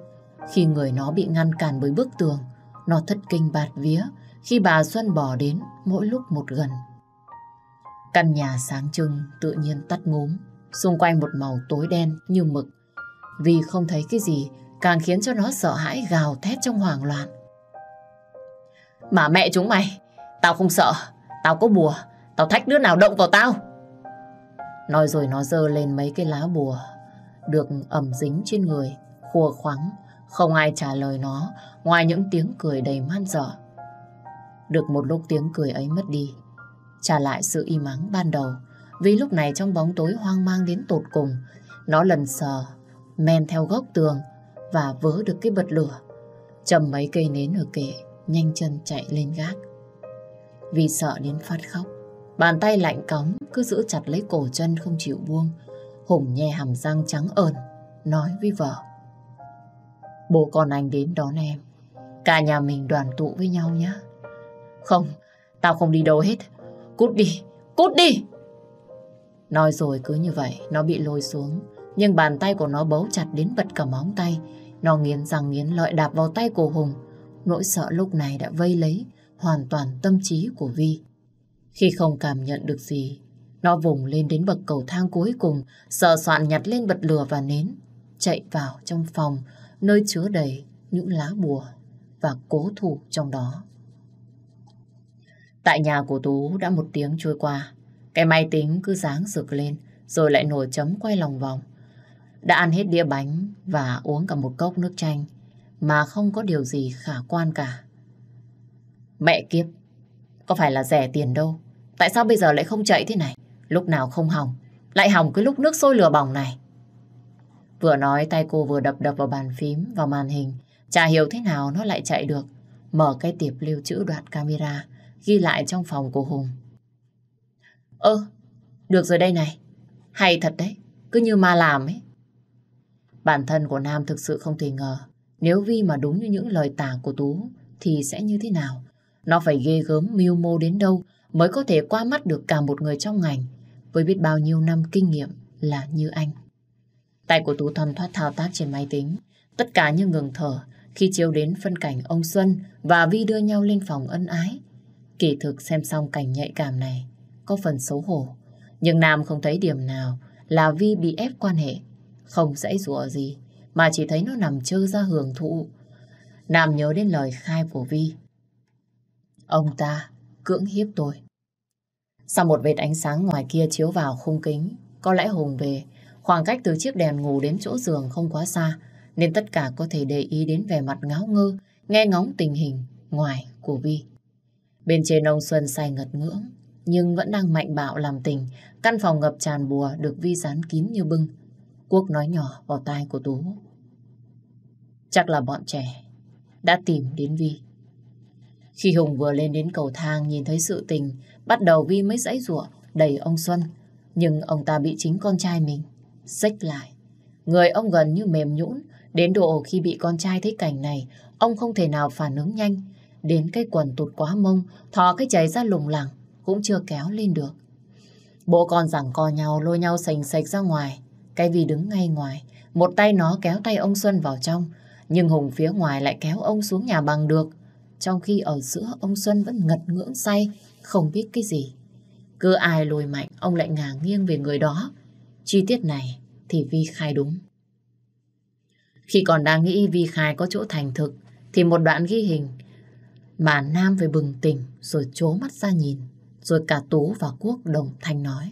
S1: khi người nó bị ngăn cản bởi bức tường, nó thất kinh bạt vía khi bà Xuân bỏ đến mỗi lúc một gần. Căn nhà sáng trưng tự nhiên tắt ngốm, xung quanh một màu tối đen như mực. Vì không thấy cái gì càng khiến cho nó sợ hãi gào thét trong hoảng loạn. Mà mẹ chúng mày, tao không sợ, tao có bùa, tao thách đứa nào động vào tao. Nói rồi nó dơ lên mấy cái lá bùa, được ẩm dính trên người, khua khoắng không ai trả lời nó ngoài những tiếng cười đầy man dở. Được một lúc tiếng cười ấy mất đi, trả lại sự im ắng ban đầu. Vì lúc này trong bóng tối hoang mang đến tột cùng, nó lần sờ, men theo góc tường và vớ được cái bật lửa. Chầm mấy cây nến ở kệ, nhanh chân chạy lên gác. Vì sợ đến phát khóc, bàn tay lạnh cóng cứ giữ chặt lấy cổ chân không chịu buông. Hùng nhe hàm răng trắng ờn, nói với vợ. Bố con anh đến đón em. Cả nhà mình đoàn tụ với nhau nhé. Không, tao không đi đâu hết. Cút đi, cút đi! Nói rồi cứ như vậy, nó bị lôi xuống. Nhưng bàn tay của nó bấu chặt đến bật cả móng tay. Nó nghiến răng nghiến lợi đạp vào tay của Hùng. Nỗi sợ lúc này đã vây lấy hoàn toàn tâm trí của Vi. Khi không cảm nhận được gì, nó vùng lên đến bậc cầu thang cuối cùng, sờ soạn nhặt lên bật lửa và nến, chạy vào trong phòng, nơi chứa đầy những lá bùa và cố thủ trong đó. Tại nhà của Tú đã một tiếng trôi qua, cái máy tính cứ sáng rực lên rồi lại nổ chấm quay lòng vòng. Đã ăn hết đĩa bánh và uống cả một cốc nước chanh mà không có điều gì khả quan cả. Mẹ kiếp, có phải là rẻ tiền đâu. Tại sao bây giờ lại không chạy thế này? Lúc nào không hỏng, lại hỏng cái lúc nước sôi lửa bỏng này. Vừa nói tay cô vừa đập đập vào bàn phím, vào màn hình. Chả hiểu thế nào nó lại chạy được. Mở cái tiệp lưu trữ đoạn camera, ghi lại trong phòng của Hùng. Ơ, được rồi đây này. Hay thật đấy, cứ như ma làm ấy. Bản thân của Nam thực sự không thể ngờ nếu Vi mà đúng như những lời tả của Tú thì sẽ như thế nào. Nó phải ghê gớm mưu mô đến đâu mới có thể qua mắt được cả một người trong ngành với biết bao nhiêu năm kinh nghiệm là như anh. Tay của Tú Thâm thoát thao tác trên máy tính. Tất cả như ngừng thở khi chiếu đến phân cảnh ông Xuân và Vi đưa nhau lên phòng ân ái. Kỳ thực xem xong cảnh nhạy cảm này có phần xấu hổ. Nhưng Nam không thấy điểm nào là Vi bị ép quan hệ. Không dãy rủa gì mà chỉ thấy nó nằm chơ ra hưởng thụ. Nam nhớ đến lời khai của Vi. Ông ta cưỡng hiếp tôi. Sau một vệt ánh sáng ngoài kia chiếu vào khung kính, có lẽ Hùng về Khoảng cách từ chiếc đèn ngủ đến chỗ giường không quá xa, nên tất cả có thể để ý đến vẻ mặt ngáo ngơ, nghe ngóng tình hình ngoài của Vi. Bên trên ông Xuân say ngật ngưỡng, nhưng vẫn đang mạnh bạo làm tình. Căn phòng ngập tràn bùa được Vi dán kín như bưng. Quốc nói nhỏ vào tai của Tú. Chắc là bọn trẻ đã tìm đến Vi. Khi Hùng vừa lên đến cầu thang nhìn thấy sự tình, bắt đầu Vi mới dãy rủa đẩy ông Xuân. Nhưng ông ta bị chính con trai mình xách lại. Người ông gần như mềm nhũn, đến độ khi bị con trai thấy cảnh này, ông không thể nào phản ứng nhanh. Đến cái quần tụt quá mông, thò cái chảy ra lùng lẳng, cũng chưa kéo lên được. bộ con giằng co nhau, lôi nhau sành sạch ra ngoài. Cái vì đứng ngay ngoài, một tay nó kéo tay ông Xuân vào trong, nhưng Hùng phía ngoài lại kéo ông xuống nhà bằng được. Trong khi ở giữa ông Xuân vẫn ngật ngưỡng say, không biết cái gì. Cứ ai lùi mạnh, ông lại ngả nghiêng về người đó. Chi tiết này thì Vi khai đúng. Khi còn đang nghĩ Vi khai có chỗ thành thực thì một đoạn ghi hình mà Nam phải bừng tỉnh rồi chố mắt ra nhìn rồi cả Tú và Quốc đồng thanh nói.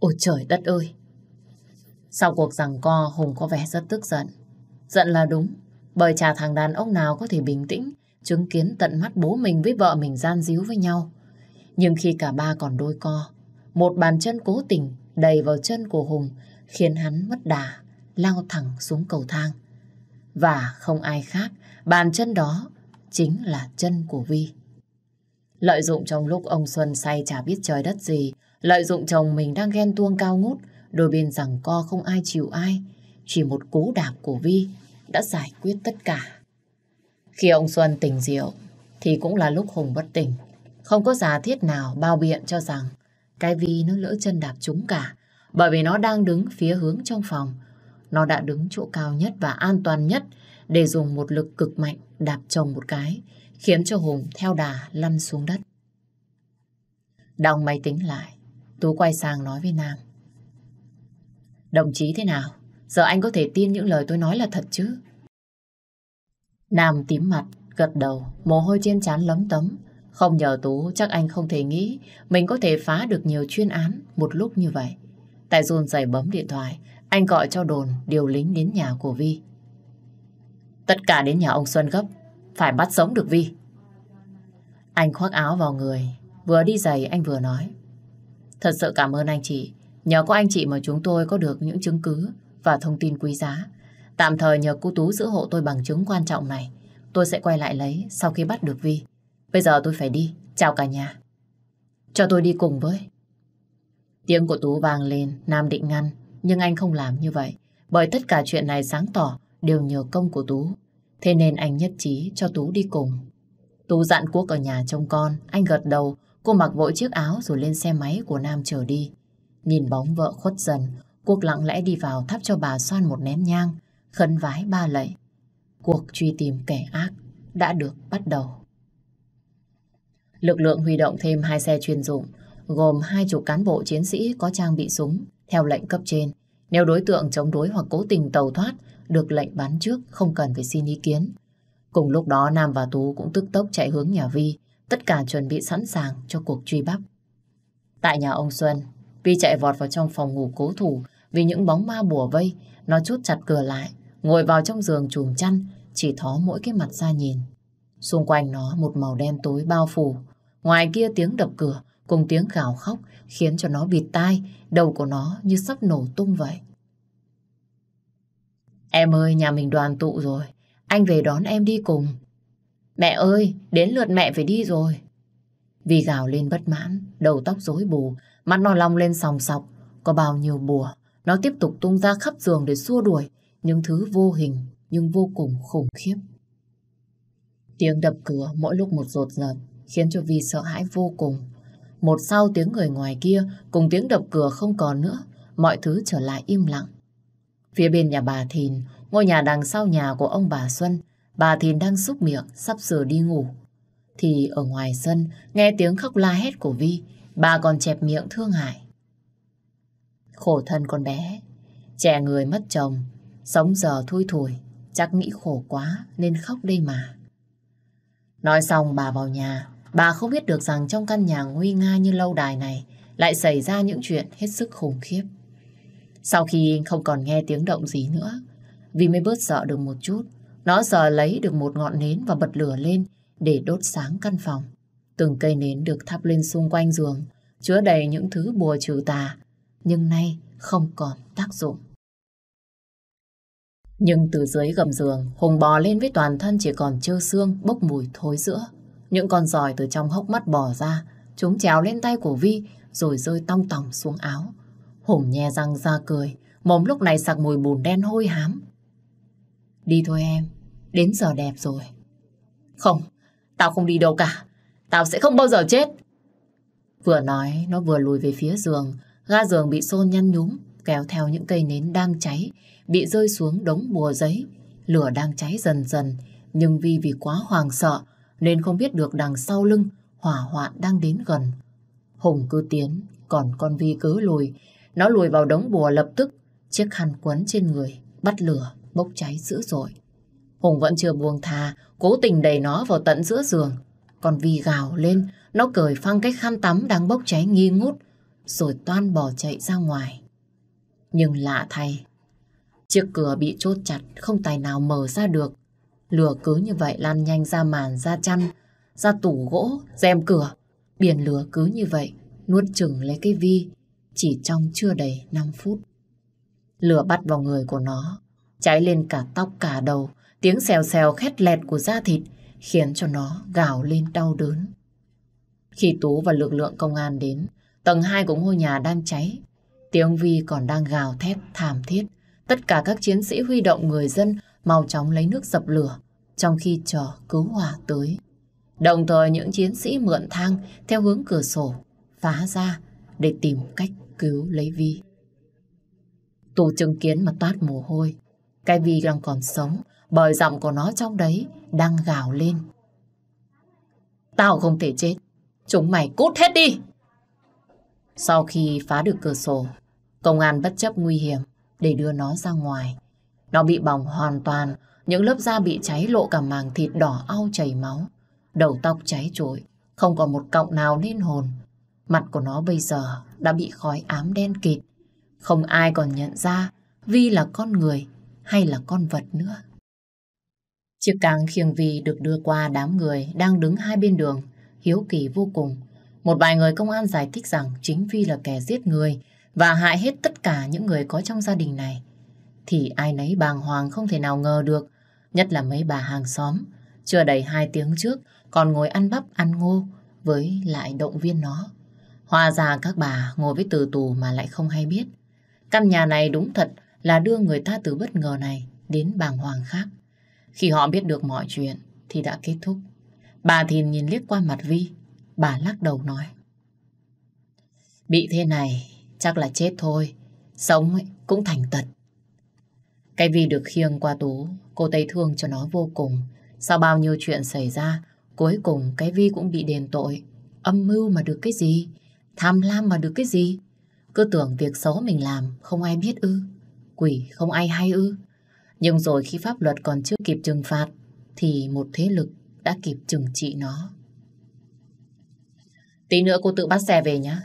S1: Ôi trời đất ơi! Sau cuộc giằng co Hùng có vẻ rất tức giận. Giận là đúng bởi chả thằng đàn ông nào có thể bình tĩnh chứng kiến tận mắt bố mình với vợ mình gian díu với nhau. Nhưng khi cả ba còn đôi co, một bàn chân cố tình đầy vào chân của Hùng khiến hắn mất đà, lao thẳng xuống cầu thang. Và không ai khác, bàn chân đó chính là chân của Vi. Lợi dụng trong lúc ông Xuân say chả biết trời đất gì, lợi dụng chồng mình đang ghen tuông cao ngút, đôi bên rằng co không ai chịu ai, chỉ một cú đạp của Vi đã giải quyết tất cả. Khi ông Xuân tỉnh rượu, thì cũng là lúc Hùng bất tỉnh. Không có giả thiết nào bao biện cho rằng cái vi nó lỡ chân đạp chúng cả Bởi vì nó đang đứng phía hướng trong phòng Nó đã đứng chỗ cao nhất và an toàn nhất Để dùng một lực cực mạnh đạp chồng một cái Khiến cho Hùng theo đà lăn xuống đất Đong máy tính lại Tú quay sang nói với Nam Đồng chí thế nào? Giờ anh có thể tin những lời tôi nói là thật chứ? Nam tím mặt, gật đầu, mồ hôi trên trán lấm tấm không nhờ Tú chắc anh không thể nghĩ mình có thể phá được nhiều chuyên án một lúc như vậy. Tại run giày bấm điện thoại, anh gọi cho đồn điều lính đến nhà của Vi. Tất cả đến nhà ông Xuân gấp, phải bắt sống được Vi. Anh khoác áo vào người, vừa đi giày anh vừa nói. Thật sự cảm ơn anh chị, nhờ có anh chị mà chúng tôi có được những chứng cứ và thông tin quý giá. Tạm thời nhờ cô Tú giữ hộ tôi bằng chứng quan trọng này, tôi sẽ quay lại lấy sau khi bắt được Vi. Bây giờ tôi phải đi, chào cả nhà. Cho tôi đi cùng với. Tiếng của Tú vang lên, Nam định ngăn, nhưng anh không làm như vậy, bởi tất cả chuyện này sáng tỏ đều nhờ công của Tú. Thế nên anh nhất trí cho Tú đi cùng. Tú dặn cuốc ở nhà trông con, anh gật đầu, cô mặc vội chiếc áo rồi lên xe máy của Nam chờ đi. Nhìn bóng vợ khuất dần, cuộc lặng lẽ đi vào thắp cho bà xoan một nén nhang, khấn vái ba lạy. Cuộc truy tìm kẻ ác đã được bắt đầu. Lực lượng huy động thêm hai xe chuyên dụng, gồm hai chục cán bộ chiến sĩ có trang bị súng, theo lệnh cấp trên. Nếu đối tượng chống đối hoặc cố tình tàu thoát, được lệnh bắn trước, không cần phải xin ý kiến. Cùng lúc đó Nam và Tú cũng tức tốc chạy hướng nhà Vi, tất cả chuẩn bị sẵn sàng cho cuộc truy bắt. Tại nhà ông Xuân, Vi chạy vọt vào trong phòng ngủ cố thủ vì những bóng ma bùa vây, nó chốt chặt cửa lại, ngồi vào trong giường chùm chăn, chỉ thó mỗi cái mặt ra nhìn. Xung quanh nó một màu đen tối bao phủ, Ngoài kia tiếng đập cửa cùng tiếng gào khóc khiến cho nó bịt tai, đầu của nó như sắp nổ tung vậy. Em ơi, nhà mình đoàn tụ rồi, anh về đón em đi cùng. Mẹ ơi, đến lượt mẹ phải đi rồi. Vì gào lên bất mãn, đầu tóc rối bù, mắt nó long lên sòng sọc, có bao nhiêu bùa. Nó tiếp tục tung ra khắp giường để xua đuổi những thứ vô hình nhưng vô cùng khủng khiếp. Tiếng đập cửa mỗi lúc một rột rợn khiến cho Vi sợ hãi vô cùng. Một sau tiếng người ngoài kia cùng tiếng đập cửa không còn nữa, mọi thứ trở lại im lặng. Phía bên nhà bà Thìn, ngôi nhà đằng sau nhà của ông bà Xuân, bà Thìn đang xúc miệng, sắp sửa đi ngủ. Thì ở ngoài sân, nghe tiếng khóc la hét của Vi, bà còn chẹp miệng thương hại. Khổ thân con bé, trẻ người mất chồng, sống giờ thui thủi, chắc nghĩ khổ quá nên khóc đây mà. Nói xong bà vào nhà, Bà không biết được rằng trong căn nhà nguy nga như lâu đài này lại xảy ra những chuyện hết sức khủng khiếp. Sau khi không còn nghe tiếng động gì nữa, vì mới bớt sợ được một chút, nó giờ lấy được một ngọn nến và bật lửa lên để đốt sáng căn phòng. Từng cây nến được thắp lên xung quanh giường, chứa đầy những thứ bùa trừ tà, nhưng nay không còn tác dụng. Nhưng từ dưới gầm giường, Hùng bò lên với toàn thân chỉ còn trơ xương bốc mùi thối rữa. Những con giòi từ trong hốc mắt bò ra, chúng trèo lên tay của Vi rồi rơi tong tòng xuống áo. Hùng nhe răng ra cười, mồm lúc này sặc mùi bùn đen hôi hám. Đi thôi em, đến giờ đẹp rồi. Không, tao không đi đâu cả, tao sẽ không bao giờ chết. Vừa nói, nó vừa lùi về phía giường, ga giường bị xôn nhăn nhúm, kéo theo những cây nến đang cháy, bị rơi xuống đống bùa giấy. Lửa đang cháy dần dần, nhưng Vi vì quá hoàng sợ, nên không biết được đằng sau lưng hỏa hoạn đang đến gần. Hùng cứ tiến, còn con Vi cứ lùi. Nó lùi vào đống bùa lập tức, chiếc khăn quấn trên người, bắt lửa, bốc cháy dữ dội. Hùng vẫn chưa buông tha, cố tình đẩy nó vào tận giữa giường. Con Vi gào lên, nó cởi phăng cái khăn tắm đang bốc cháy nghi ngút, rồi toan bỏ chạy ra ngoài. Nhưng lạ thay, chiếc cửa bị chốt chặt không tài nào mở ra được. Lửa cứ như vậy lan nhanh ra màn, ra chăn, ra tủ gỗ, rèm cửa. Biển lửa cứ như vậy, nuốt chừng lấy cái vi, chỉ trong chưa đầy 5 phút. Lửa bắt vào người của nó, cháy lên cả tóc cả đầu, tiếng xèo xèo khét lẹt của da thịt khiến cho nó gào lên đau đớn. Khi Tú và lực lượng công an đến, tầng 2 của ngôi nhà đang cháy. Tiếng Vi còn đang gào thét thảm thiết. Tất cả các chiến sĩ huy động người dân mau chóng lấy nước dập lửa trong khi chờ cứu hỏa tới. Đồng thời những chiến sĩ mượn thang theo hướng cửa sổ phá ra để tìm cách cứu lấy Vi. Tù chứng kiến mà toát mồ hôi. Cái Vi đang còn sống bởi giọng của nó trong đấy đang gào lên. Tao không thể chết. Chúng mày cút hết đi. Sau khi phá được cửa sổ, công an bất chấp nguy hiểm để đưa nó ra ngoài. Nó bị bỏng hoàn toàn những lớp da bị cháy lộ cả màng thịt đỏ ao chảy máu. Đầu tóc cháy trội, không còn một cọng nào lên hồn. Mặt của nó bây giờ đã bị khói ám đen kịt. Không ai còn nhận ra Vi là con người hay là con vật nữa. Chiếc càng khiêng Vi được đưa qua đám người đang đứng hai bên đường, hiếu kỳ vô cùng. Một vài người công an giải thích rằng chính Vi là kẻ giết người và hại hết tất cả những người có trong gia đình này. Thì ai nấy bàng hoàng không thể nào ngờ được Nhất là mấy bà hàng xóm, chưa đầy hai tiếng trước còn ngồi ăn bắp ăn ngô với lại động viên nó. hòa ra các bà ngồi với từ tù mà lại không hay biết. Căn nhà này đúng thật là đưa người ta từ bất ngờ này đến bàng hoàng khác. Khi họ biết được mọi chuyện thì đã kết thúc. Bà Thìn nhìn liếc qua mặt Vi, bà lắc đầu nói. Bị thế này chắc là chết thôi, sống ấy, cũng thành tật. Cái Vi được khiêng qua tú Cô Tây thương cho nó vô cùng. Sau bao nhiêu chuyện xảy ra, cuối cùng cái Vi cũng bị đền tội. Âm mưu mà được cái gì? Tham lam mà được cái gì? Cứ tưởng việc xấu mình làm không ai biết ư. Quỷ không ai hay ư. Nhưng rồi khi pháp luật còn chưa kịp trừng phạt, thì một thế lực đã kịp trừng trị nó. Tí nữa cô tự bắt xe về nhé.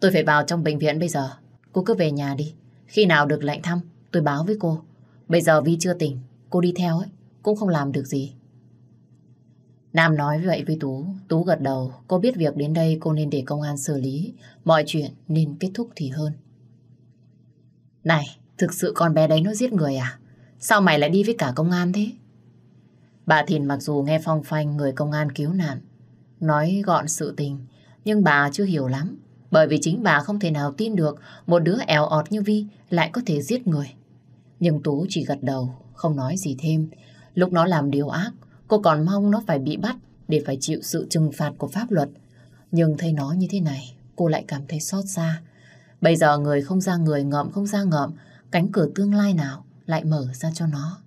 S1: Tôi phải vào trong bệnh viện bây giờ. Cô cứ về nhà đi. Khi nào được lệnh thăm, tôi báo với cô. Bây giờ Vi chưa tỉnh, cô đi theo ấy, cũng không làm được gì. Nam nói vậy với Tú, Tú gật đầu, cô biết việc đến đây cô nên để công an xử lý, mọi chuyện nên kết thúc thì hơn. Này, thực sự con bé đấy nó giết người à? Sao mày lại đi với cả công an thế? Bà Thìn mặc dù nghe phong phanh người công an cứu nạn, nói gọn sự tình, nhưng bà chưa hiểu lắm, bởi vì chính bà không thể nào tin được một đứa éo ọt như Vi lại có thể giết người. Nhưng Tú chỉ gật đầu, không nói gì thêm. Lúc nó làm điều ác, cô còn mong nó phải bị bắt để phải chịu sự trừng phạt của pháp luật. Nhưng thấy nó như thế này, cô lại cảm thấy xót xa. Bây giờ người không ra người ngợm không ra ngợm, cánh cửa tương lai nào lại mở ra cho nó.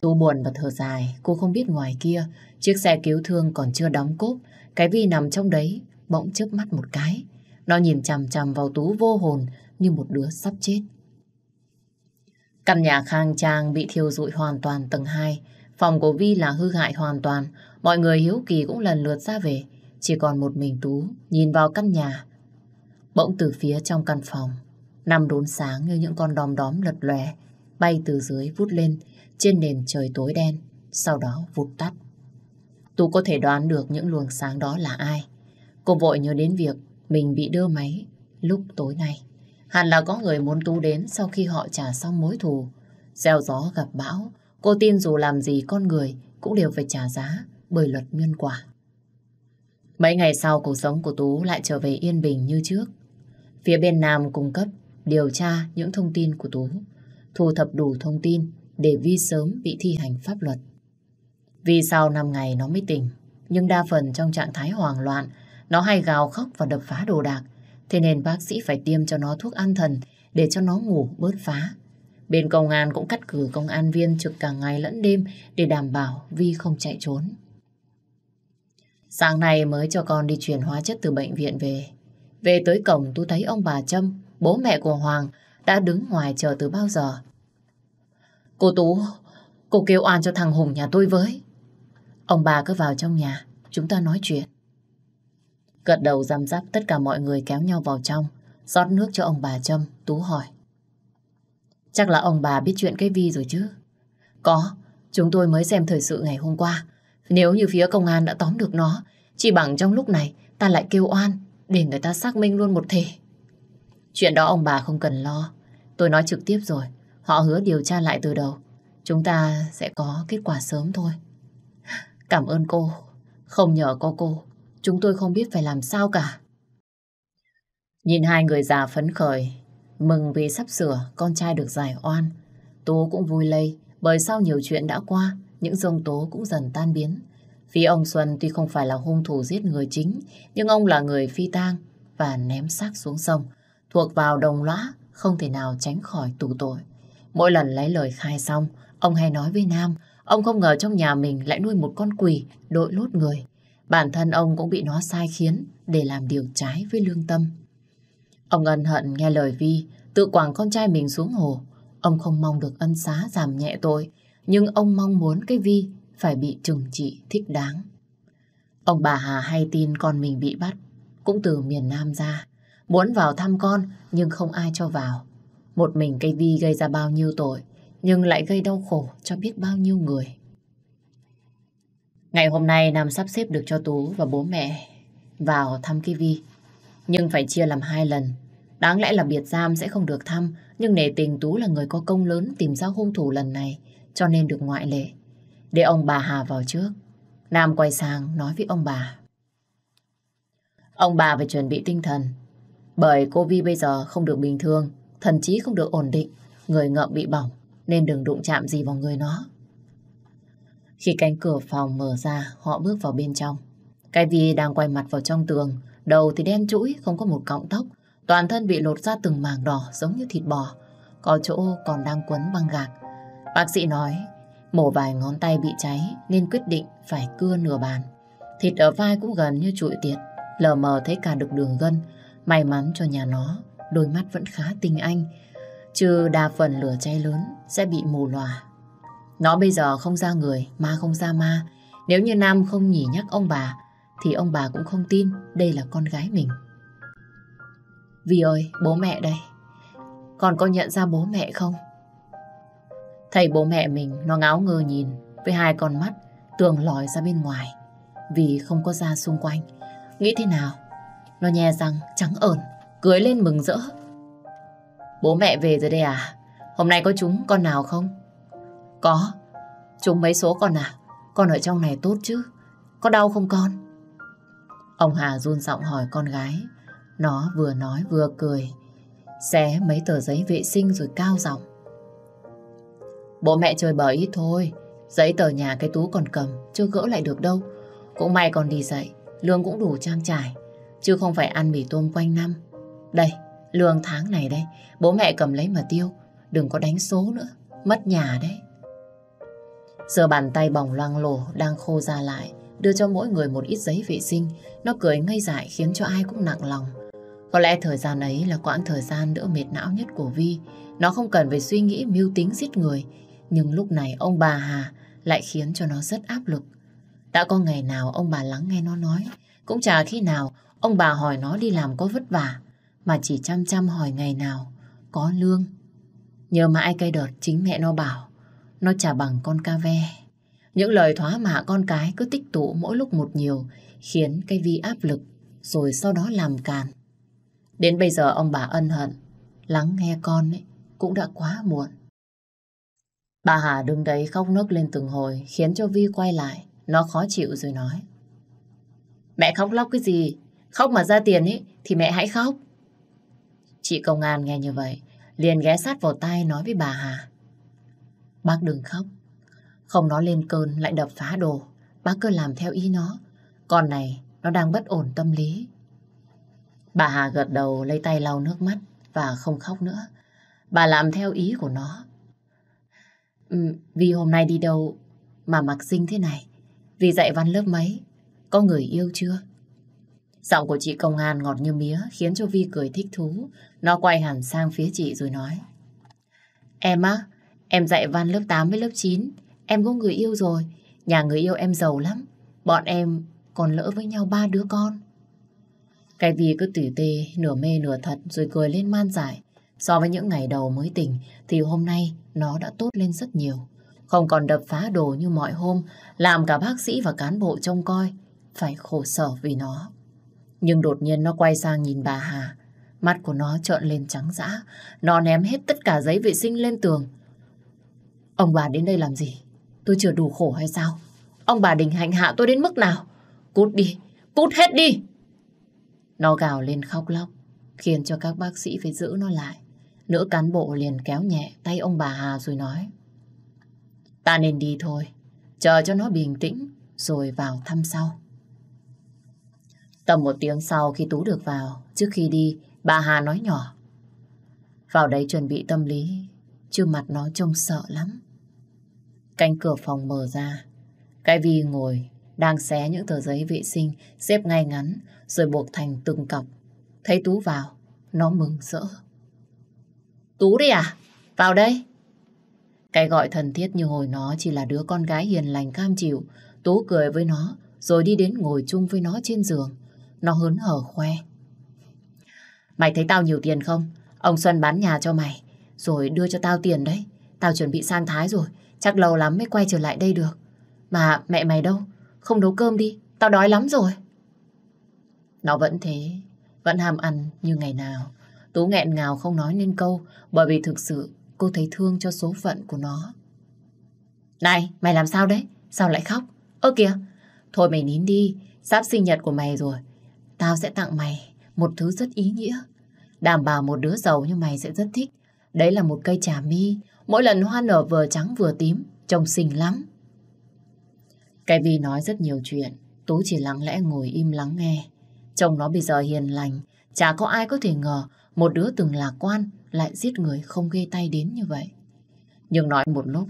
S1: Tu buồn và thở dài, cô không biết ngoài kia, chiếc xe cứu thương còn chưa đóng cốp, cái vi nằm trong đấy, bỗng chớp mắt một cái. Nó nhìn chằm chằm vào Tú vô hồn như một đứa sắp chết. Căn nhà khang trang bị thiêu rụi hoàn toàn tầng 2. Phòng của Vi là hư hại hoàn toàn. Mọi người hiếu kỳ cũng lần lượt ra về. Chỉ còn một mình Tú nhìn vào căn nhà. Bỗng từ phía trong căn phòng, năm đốn sáng như những con đom đóm lật lòe, bay từ dưới vút lên trên nền trời tối đen, sau đó vụt tắt. Tú có thể đoán được những luồng sáng đó là ai. Cô vội nhớ đến việc mình bị đưa máy lúc tối nay. Hẳn là có người muốn tú đến sau khi họ trả xong mối thù. Gieo gió gặp bão, cô tin dù làm gì con người cũng đều phải trả giá bởi luật nhân quả. Mấy ngày sau cuộc sống của Tú lại trở về yên bình như trước. Phía bên Nam cung cấp điều tra những thông tin của Tú, thu thập đủ thông tin để Vi sớm bị thi hành pháp luật. Vì sau 5 ngày nó mới tỉnh, nhưng đa phần trong trạng thái hoảng loạn, nó hay gào khóc và đập phá đồ đạc, Thế nên bác sĩ phải tiêm cho nó thuốc an thần để cho nó ngủ bớt phá. Bên công an cũng cắt cử công an viên trực cả ngày lẫn đêm để đảm bảo Vi không chạy trốn. Sáng nay mới cho con đi chuyển hóa chất từ bệnh viện về. Về tới cổng tôi thấy ông bà Trâm, bố mẹ của Hoàng đã đứng ngoài chờ từ bao giờ. Cô Tú, cô kêu oan cho thằng Hùng nhà tôi với. Ông bà cứ vào trong nhà, chúng ta nói chuyện. Gật đầu răm rắp tất cả mọi người kéo nhau vào trong, rót nước cho ông bà Trâm, Tú hỏi. Chắc là ông bà biết chuyện cái vi rồi chứ. Có, chúng tôi mới xem thời sự ngày hôm qua. Nếu như phía công an đã tóm được nó, chỉ bằng trong lúc này ta lại kêu oan để người ta xác minh luôn một thể. Chuyện đó ông bà không cần lo. Tôi nói trực tiếp rồi, họ hứa điều tra lại từ đầu. Chúng ta sẽ có kết quả sớm thôi. Cảm ơn cô, không nhờ có cô Chúng tôi không biết phải làm sao cả. Nhìn hai người già phấn khởi, mừng vì sắp sửa con trai được giải oan. Tố cũng vui lây, bởi sau nhiều chuyện đã qua, những dông tố cũng dần tan biến. Phía ông Xuân tuy không phải là hung thủ giết người chính, nhưng ông là người phi tang và ném xác xuống sông, thuộc vào đồng lõa, không thể nào tránh khỏi tù tội. Mỗi lần lấy lời khai xong, ông hay nói với Nam, ông không ngờ trong nhà mình lại nuôi một con quỷ đội lốt người. Bản thân ông cũng bị nó sai khiến để làm điều trái với lương tâm. Ông ân hận nghe lời Vi, tự quảng con trai mình xuống hồ. Ông không mong được ân xá giảm nhẹ tội, nhưng ông mong muốn cái Vi phải bị trừng trị thích đáng. Ông bà Hà hay tin con mình bị bắt, cũng từ miền Nam ra. Muốn vào thăm con, nhưng không ai cho vào. Một mình cây Vi gây ra bao nhiêu tội, nhưng lại gây đau khổ cho biết bao nhiêu người. Ngày hôm nay Nam sắp xếp được cho Tú và bố mẹ vào thăm Vi, Nhưng phải chia làm hai lần. Đáng lẽ là biệt giam sẽ không được thăm, nhưng nể tình Tú là người có công lớn tìm ra hung thủ lần này, cho nên được ngoại lệ. Để ông bà Hà vào trước. Nam quay sang nói với ông bà. Ông bà phải chuẩn bị tinh thần. Bởi cô Vi bây giờ không được bình thường, thần trí không được ổn định, người ngợm bị bỏng, nên đừng đụng chạm gì vào người nó. Khi cánh cửa phòng mở ra, họ bước vào bên trong. Cái Vi đang quay mặt vào trong tường, đầu thì đen chuỗi, không có một cọng tóc. Toàn thân bị lột ra từng mảng đỏ giống như thịt bò. Có chỗ còn đang quấn băng gạc. Bác sĩ nói, mổ vài ngón tay bị cháy nên quyết định phải cưa nửa bàn. Thịt ở vai cũng gần như trụi tiệt, lờ mờ thấy cả được đường gân. May mắn cho nhà nó, đôi mắt vẫn khá tinh anh. Chứ đa phần lửa cháy lớn sẽ bị mù lòa nó bây giờ không ra người, ma không ra ma. Nếu như Nam không nhỉ nhắc ông bà, thì ông bà cũng không tin đây là con gái mình. Vì ơi, bố mẹ đây. còn có nhận ra bố mẹ không? Thầy bố mẹ mình nó ngáo ngơ nhìn với hai con mắt tường lòi ra bên ngoài vì không có ra xung quanh. Nghĩ thế nào? Nó nhè răng trắng ẩn, cưới lên mừng rỡ. Bố mẹ về rồi đây à? Hôm nay có chúng con nào không? Có. Chúng mấy số con à? Con ở trong này tốt chứ? Có đau không con? Ông Hà run giọng hỏi con gái. Nó vừa nói vừa cười. Xé mấy tờ giấy vệ sinh rồi cao giọng. Bố mẹ chơi bời ít thôi. Giấy tờ nhà cái tú còn cầm, chưa gỡ lại được đâu. Cũng may còn đi dậy, lương cũng đủ trang trải. Chứ không phải ăn mì tôm quanh năm. Đây, lương tháng này đây, bố mẹ cầm lấy mà tiêu. Đừng có đánh số nữa, mất nhà đấy. Giờ bàn tay bỏng loang lổ đang khô ra lại, đưa cho mỗi người một ít giấy vệ sinh. Nó cười ngây dại khiến cho ai cũng nặng lòng. Có lẽ thời gian ấy là quãng thời gian đỡ mệt não nhất của Vi. Nó không cần phải suy nghĩ mưu tính giết người. Nhưng lúc này ông bà Hà lại khiến cho nó rất áp lực. Đã có ngày nào ông bà lắng nghe nó nói, cũng chả khi nào ông bà hỏi nó đi làm có vất vả, mà chỉ chăm chăm hỏi ngày nào, có lương. Nhớ mãi cái đợt chính mẹ nó bảo, nó chả bằng con ca ve. Những lời thoá mạ con cái cứ tích tụ mỗi lúc một nhiều, khiến cái vi áp lực, rồi sau đó làm càn. Đến bây giờ ông bà ân hận, lắng nghe con ấy, cũng đã quá muộn. Bà Hà đứng đấy khóc nấc lên từng hồi, khiến cho Vi quay lại. Nó khó chịu rồi nói. Mẹ khóc lóc cái gì? Khóc mà ra tiền ấy, thì mẹ hãy khóc. Chị công an nghe như vậy, liền ghé sát vào tay nói với bà Hà. Bác đừng khóc. Không nó lên cơn lại đập phá đồ. Bác cứ làm theo ý nó. Con này nó đang bất ổn tâm lý. Bà Hà gật đầu lấy tay lau nước mắt và không khóc nữa. Bà làm theo ý của nó. Ừ, vì hôm nay đi đâu mà mặc xinh thế này? Vì dạy văn lớp mấy? Có người yêu chưa? Giọng của chị công an ngọt như mía khiến cho Vi cười thích thú. Nó quay hẳn sang phía chị rồi nói. Em á, Em dạy văn lớp 8 với lớp 9 Em có người yêu rồi Nhà người yêu em giàu lắm Bọn em còn lỡ với nhau ba đứa con Cái vì cứ tỉ tê Nửa mê nửa thật rồi cười lên man giải So với những ngày đầu mới tỉnh Thì hôm nay nó đã tốt lên rất nhiều Không còn đập phá đồ như mọi hôm Làm cả bác sĩ và cán bộ trông coi Phải khổ sở vì nó Nhưng đột nhiên nó quay sang nhìn bà Hà Mắt của nó trợn lên trắng dã Nó ném hết tất cả giấy vệ sinh lên tường Ông bà đến đây làm gì? Tôi chưa đủ khổ hay sao? Ông bà Đình hành hạ tôi đến mức nào? Cút đi, cút hết đi! Nó gào lên khóc lóc, khiến cho các bác sĩ phải giữ nó lại. Nữ cán bộ liền kéo nhẹ tay ông bà Hà rồi nói. Ta nên đi thôi, chờ cho nó bình tĩnh rồi vào thăm sau. Tầm một tiếng sau khi Tú được vào, trước khi đi, bà Hà nói nhỏ. Vào đấy chuẩn bị tâm lý chứ mặt nó trông sợ lắm. Cánh cửa phòng mở ra, cái Vi ngồi đang xé những tờ giấy vệ sinh xếp ngay ngắn rồi buộc thành từng cọc. Thấy Tú vào, nó mừng rỡ. Tú đi à? Vào đây. Cái gọi thân thiết như hồi nó chỉ là đứa con gái hiền lành cam chịu. Tú cười với nó, rồi đi đến ngồi chung với nó trên giường. Nó hớn hở khoe. Mày thấy tao nhiều tiền không? Ông Xuân bán nhà cho mày rồi đưa cho tao tiền đấy. Tao chuẩn bị sang Thái rồi, chắc lâu lắm mới quay trở lại đây được. Mà mẹ mày đâu? Không nấu cơm đi, tao đói lắm rồi. Nó vẫn thế, vẫn ham ăn như ngày nào. Tú nghẹn ngào không nói nên câu, bởi vì thực sự cô thấy thương cho số phận của nó. Này, mày làm sao đấy? Sao lại khóc? Ơ kìa, thôi mày nín đi, sắp sinh nhật của mày rồi. Tao sẽ tặng mày một thứ rất ý nghĩa. Đảm bảo một đứa giàu như mày sẽ rất thích. Đấy là một cây trà mi, mỗi lần hoa nở vừa trắng vừa tím, trông xinh lắm. Cái Vi nói rất nhiều chuyện, Tú chỉ lặng lẽ ngồi im lắng nghe. Chồng nó bây giờ hiền lành, chả có ai có thể ngờ một đứa từng lạc quan lại giết người không ghê tay đến như vậy. Nhưng nói một lúc,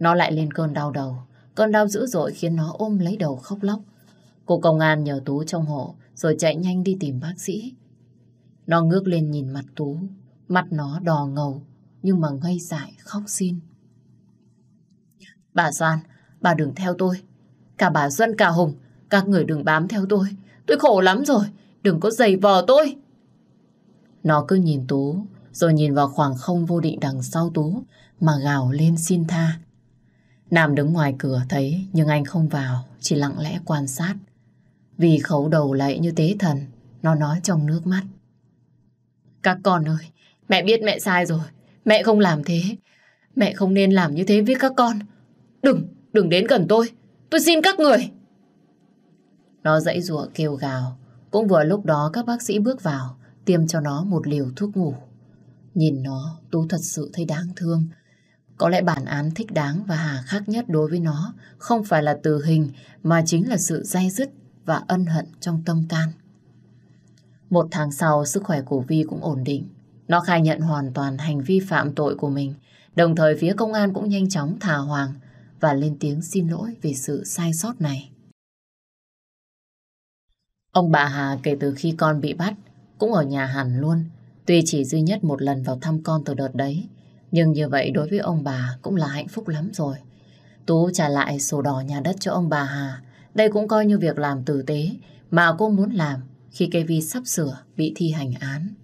S1: nó lại lên cơn đau đầu. Cơn đau dữ dội khiến nó ôm lấy đầu khóc lóc. Cô công an nhờ Tú trong hộ rồi chạy nhanh đi tìm bác sĩ. Nó ngước lên nhìn mặt Tú, Mặt nó đỏ ngầu, nhưng mà ngây dại khóc xin. Bà Doan, bà đừng theo tôi. Cả bà Duân cả Hùng, các người đừng bám theo tôi. Tôi khổ lắm rồi, đừng có giày vò tôi. Nó cứ nhìn Tú, rồi nhìn vào khoảng không vô định đằng sau Tú, mà gào lên xin tha. Nam đứng ngoài cửa thấy, nhưng anh không vào, chỉ lặng lẽ quan sát. Vì khấu đầu lại như tế thần, nó nói trong nước mắt. Các con ơi, Mẹ biết mẹ sai rồi. Mẹ không làm thế. Mẹ không nên làm như thế với các con. Đừng, đừng đến gần tôi. Tôi xin các người. Nó dãy rủa kêu gào. Cũng vừa lúc đó các bác sĩ bước vào, tiêm cho nó một liều thuốc ngủ. Nhìn nó, Tú thật sự thấy đáng thương. Có lẽ bản án thích đáng và hà khắc nhất đối với nó không phải là tử hình mà chính là sự dai dứt và ân hận trong tâm can. Một tháng sau, sức khỏe của Vi cũng ổn định. Nó khai nhận hoàn toàn hành vi phạm tội của mình, đồng thời phía công an cũng nhanh chóng thả Hoàng và lên tiếng xin lỗi về sự sai sót này. Ông bà Hà kể từ khi con bị bắt, cũng ở nhà hẳn luôn, tuy chỉ duy nhất một lần vào thăm con từ đợt đấy, nhưng như vậy đối với ông bà cũng là hạnh phúc lắm rồi. Tú trả lại sổ đỏ nhà đất cho ông bà Hà, đây cũng coi như việc làm tử tế mà cô muốn làm khi Kevi sắp sửa bị thi hành án.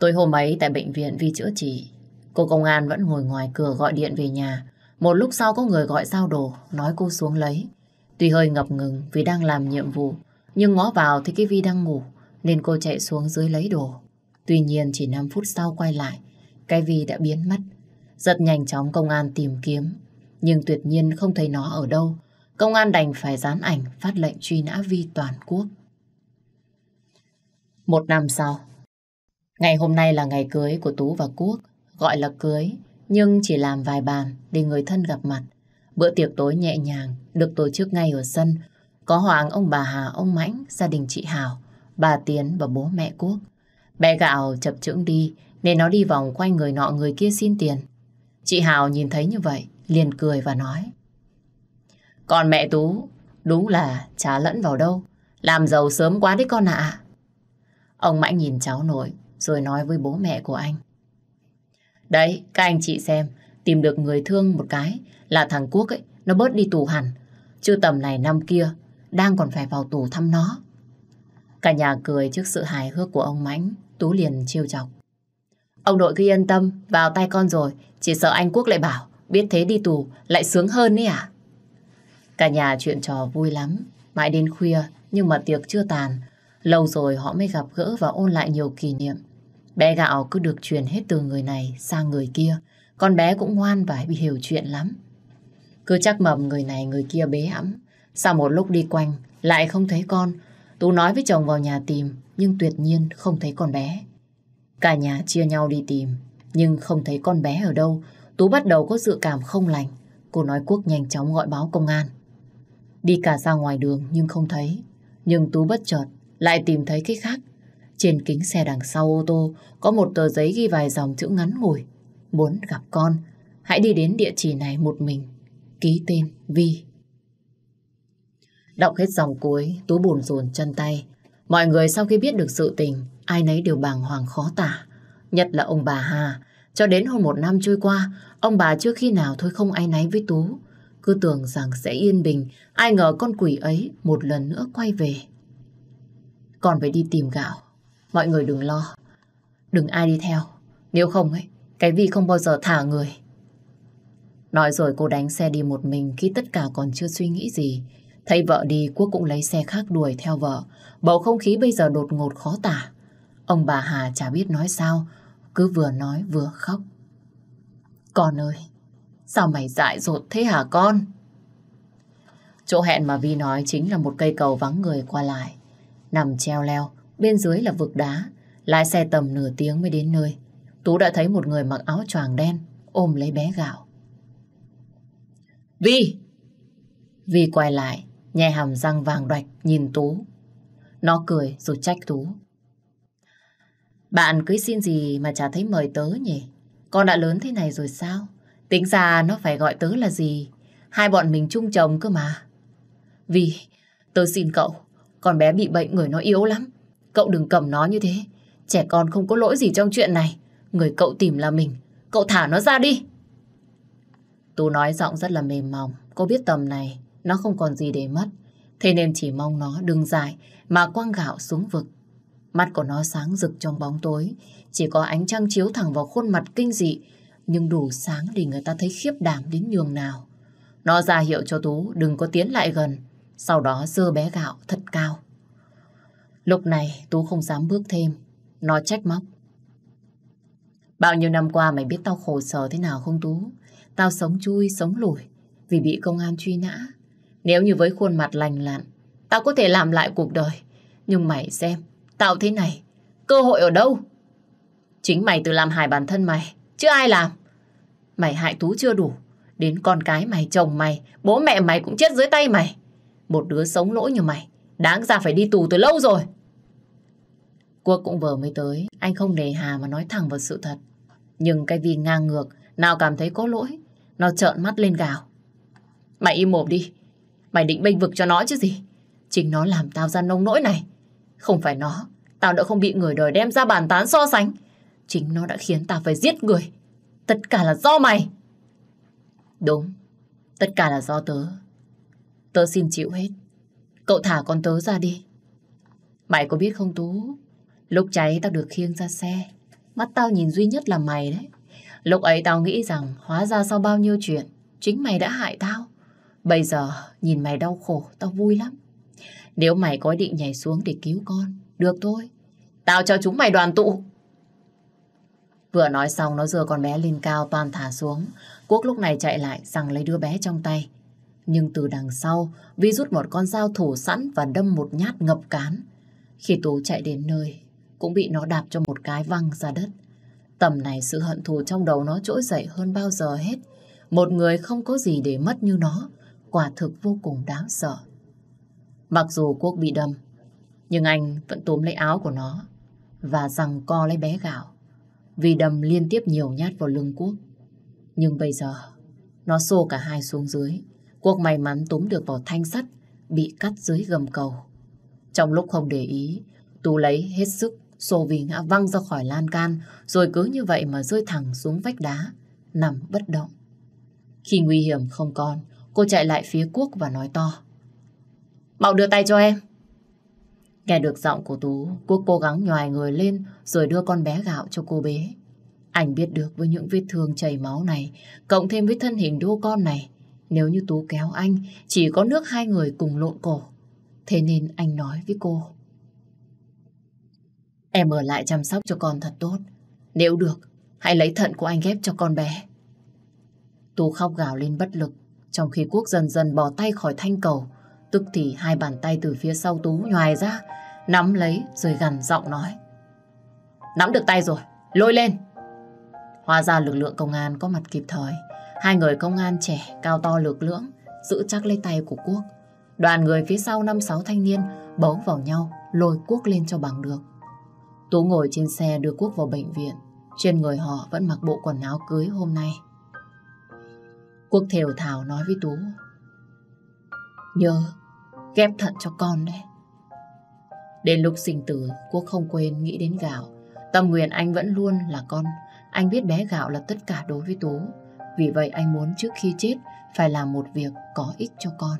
S1: Tối hôm ấy tại bệnh viện vì chữa trị, cô công an vẫn ngồi ngoài cửa gọi điện về nhà. Một lúc sau có người gọi giao đồ, nói cô xuống lấy. Tuy hơi ngập ngừng vì đang làm nhiệm vụ, nhưng ngó vào thì cái Vi đang ngủ, nên cô chạy xuống dưới lấy đồ. Tuy nhiên chỉ 5 phút sau quay lại, cái Vi đã biến mất. Rất nhanh chóng công an tìm kiếm, nhưng tuyệt nhiên không thấy nó ở đâu. Công an đành phải dán ảnh phát lệnh truy nã Vi toàn quốc. Một năm sau, Ngày hôm nay là ngày cưới của Tú và Quốc, gọi là cưới, nhưng chỉ làm vài bàn để người thân gặp mặt. Bữa tiệc tối nhẹ nhàng được tổ chức ngay ở sân, có Hoàng, ông bà Hà, ông Mãnh, gia đình chị Hào, bà Tiến và bố mẹ Quốc. Bé gạo chập chững đi nên nó đi vòng quanh người nọ người kia xin tiền. Chị Hào nhìn thấy như vậy, liền cười và nói. Còn mẹ Tú, đúng là chả lẫn vào đâu, làm giàu sớm quá đấy con ạ. Ông Mãnh nhìn cháu nội, rồi nói với bố mẹ của anh. Đấy, các anh chị xem, tìm được người thương một cái là thằng Quốc ấy, nó bớt đi tù hẳn. Chứ tầm này năm kia, đang còn phải vào tù thăm nó. Cả nhà cười trước sự hài hước của ông Mãnh, Tú liền chiêu chọc. Ông nội cứ yên tâm, vào tay con rồi, chỉ sợ anh Quốc lại bảo, biết thế đi tù, lại sướng hơn ấy à? Cả nhà chuyện trò vui lắm, mãi đến khuya, nhưng mà tiệc chưa tàn. Lâu rồi họ mới gặp gỡ và ôn lại nhiều kỷ niệm. Bé gạo cứ được truyền hết từ người này sang người kia. Con bé cũng ngoan và hiểu chuyện lắm. Cứ chắc mầm người này người kia bế ẵm. Sau một lúc đi quanh, lại không thấy con. Tú nói với chồng vào nhà tìm, nhưng tuyệt nhiên không thấy con bé. Cả nhà chia nhau đi tìm, nhưng không thấy con bé ở đâu. Tú bắt đầu có dự cảm không lành. Cô nói Quốc nhanh chóng gọi báo công an. Đi cả ra ngoài đường nhưng không thấy. Nhưng Tú bất chợt lại tìm thấy cái khác trên kính xe đằng sau ô tô có một tờ giấy ghi vài dòng chữ ngắn ngủi. Muốn gặp con, hãy đi đến địa chỉ này một mình. Ký tên Vi. Đọc hết dòng cuối, Tú buồn rồn chân tay. Mọi người sau khi biết được sự tình, ai nấy đều bàng hoàng khó tả. Nhất là ông bà Hà. Cho đến hôm một năm trôi qua, ông bà chưa khi nào thôi không ai nấy với Tú. Cứ tưởng rằng sẽ yên bình, ai ngờ con quỷ ấy một lần nữa quay về. Còn phải đi tìm gạo, Mọi người đừng lo. Đừng ai đi theo. Nếu không ấy, cái Vi không bao giờ thả người. Nói rồi cô đánh xe đi một mình khi tất cả còn chưa suy nghĩ gì. Thấy vợ đi, Quốc cũng lấy xe khác đuổi theo vợ. Bầu không khí bây giờ đột ngột khó tả. Ông bà Hà chả biết nói sao, cứ vừa nói vừa khóc. Con ơi, sao mày dại dột thế hả con? Chỗ hẹn mà Vi nói chính là một cây cầu vắng người qua lại. Nằm treo leo, Bên dưới là vực đá, lái xe tầm nửa tiếng mới đến nơi. Tú đã thấy một người mặc áo choàng đen, ôm lấy bé gạo. Vi! Vi quay lại, nhè hàm răng vàng đoạch nhìn Tú. Nó cười rồi trách Tú. Bạn cứ xin gì mà chả thấy mời tớ nhỉ? Con đã lớn thế này rồi sao? Tính ra nó phải gọi tớ là gì? Hai bọn mình chung chồng cơ mà. Vì, tớ xin cậu, con bé bị bệnh người nó yếu lắm. Cậu đừng cầm nó như thế. Trẻ con không có lỗi gì trong chuyện này. Người cậu tìm là mình. Cậu thả nó ra đi. Tú nói giọng rất là mềm mỏng. Cô biết tầm này, nó không còn gì để mất. Thế nên chỉ mong nó đừng dài mà quăng gạo xuống vực. Mắt của nó sáng rực trong bóng tối. Chỉ có ánh trăng chiếu thẳng vào khuôn mặt kinh dị. Nhưng đủ sáng để người ta thấy khiếp đảm đến nhường nào. Nó ra hiệu cho Tú đừng có tiến lại gần. Sau đó dơ bé gạo thật cao. Lúc này Tú không dám bước thêm. Nó trách móc. Bao nhiêu năm qua mày biết tao khổ sở thế nào không Tú? Tao sống chui, sống lủi vì bị công an truy nã. Nếu như với khuôn mặt lành lặn, tao có thể làm lại cuộc đời. Nhưng mày xem, tao thế này, cơ hội ở đâu? Chính mày tự làm hại bản thân mày, chứ ai làm? Mày hại Tú chưa đủ, đến con cái mày, chồng mày, bố mẹ mày cũng chết dưới tay mày. Một đứa sống lỗi như mày, Đáng ra phải đi tù từ lâu rồi. Quốc cũng vừa mới tới, anh không nề hà mà nói thẳng vào sự thật. Nhưng cái vì ngang ngược, nào cảm thấy có lỗi, nó trợn mắt lên gào. Mày im mồm đi, mày định bênh vực cho nó chứ gì. Chính nó làm tao ra nông nỗi này. Không phải nó, tao đã không bị người đời đem ra bàn tán so sánh. Chính nó đã khiến tao phải giết người. Tất cả là do mày. Đúng, tất cả là do tớ. Tớ xin chịu hết. Cậu thả con tớ ra đi. Mày có biết không Tú, lúc cháy tao được khiêng ra xe. Mắt tao nhìn duy nhất là mày đấy. Lúc ấy tao nghĩ rằng hóa ra sau bao nhiêu chuyện, chính mày đã hại tao. Bây giờ nhìn mày đau khổ, tao vui lắm. Nếu mày có định nhảy xuống để cứu con, được thôi. Tao cho chúng mày đoàn tụ. Vừa nói xong nó dừa con bé lên cao toàn thả xuống. Quốc lúc này chạy lại rằng lấy đứa bé trong tay. Nhưng từ đằng sau, Vi rút một con dao thủ sẵn và đâm một nhát ngập cán. Khi Tú chạy đến nơi, cũng bị nó đạp cho một cái văng ra đất. Tầm này sự hận thù trong đầu nó trỗi dậy hơn bao giờ hết. Một người không có gì để mất như nó, quả thực vô cùng đáng sợ. Mặc dù Quốc bị đâm, nhưng anh vẫn túm lấy áo của nó và rằng co lấy bé gạo. Vì đâm liên tiếp nhiều nhát vào lưng Quốc. Nhưng bây giờ, nó xô cả hai xuống dưới. Quốc may mắn túm được vào thanh sắt bị cắt dưới gầm cầu. Trong lúc không để ý, Tú lấy hết sức, xô vì ngã văng ra khỏi lan can, rồi cứ như vậy mà rơi thẳng xuống vách đá, nằm bất động. Khi nguy hiểm không còn, cô chạy lại phía Quốc và nói to. Bảo đưa tay cho em. Nghe được giọng của Tú, Quốc cố gắng nhòi người lên rồi đưa con bé gạo cho cô bé. Anh biết được với những vết thương chảy máu này, cộng thêm với thân hình đô con này, nếu như Tú kéo anh, chỉ có nước hai người cùng lộn cổ. Thế nên anh nói với cô. Em ở lại chăm sóc cho con thật tốt. Nếu được, hãy lấy thận của anh ghép cho con bé. Tú khóc gào lên bất lực, trong khi Quốc dần dần bỏ tay khỏi thanh cầu. Tức thì hai bàn tay từ phía sau Tú nhoài ra, nắm lấy rồi gằn giọng nói. Nắm được tay rồi, lôi lên. Hóa ra lực lượng công an có mặt kịp thời. Hai người công an trẻ, cao to lực lưỡng, giữ chắc lấy tay của Quốc. Đoàn người phía sau năm sáu thanh niên bấu vào nhau, lôi Quốc lên cho bằng được. Tú ngồi trên xe đưa Quốc vào bệnh viện. Trên người họ vẫn mặc bộ quần áo cưới hôm nay. Quốc thều thào nói với Tú. Nhớ, ghép thận cho con đấy. Đến lúc sinh tử, Quốc không quên nghĩ đến gạo. Tâm nguyện anh vẫn luôn là con. Anh biết bé gạo là tất cả đối với Tú. Vì vậy anh muốn trước khi chết phải làm một việc có ích cho con.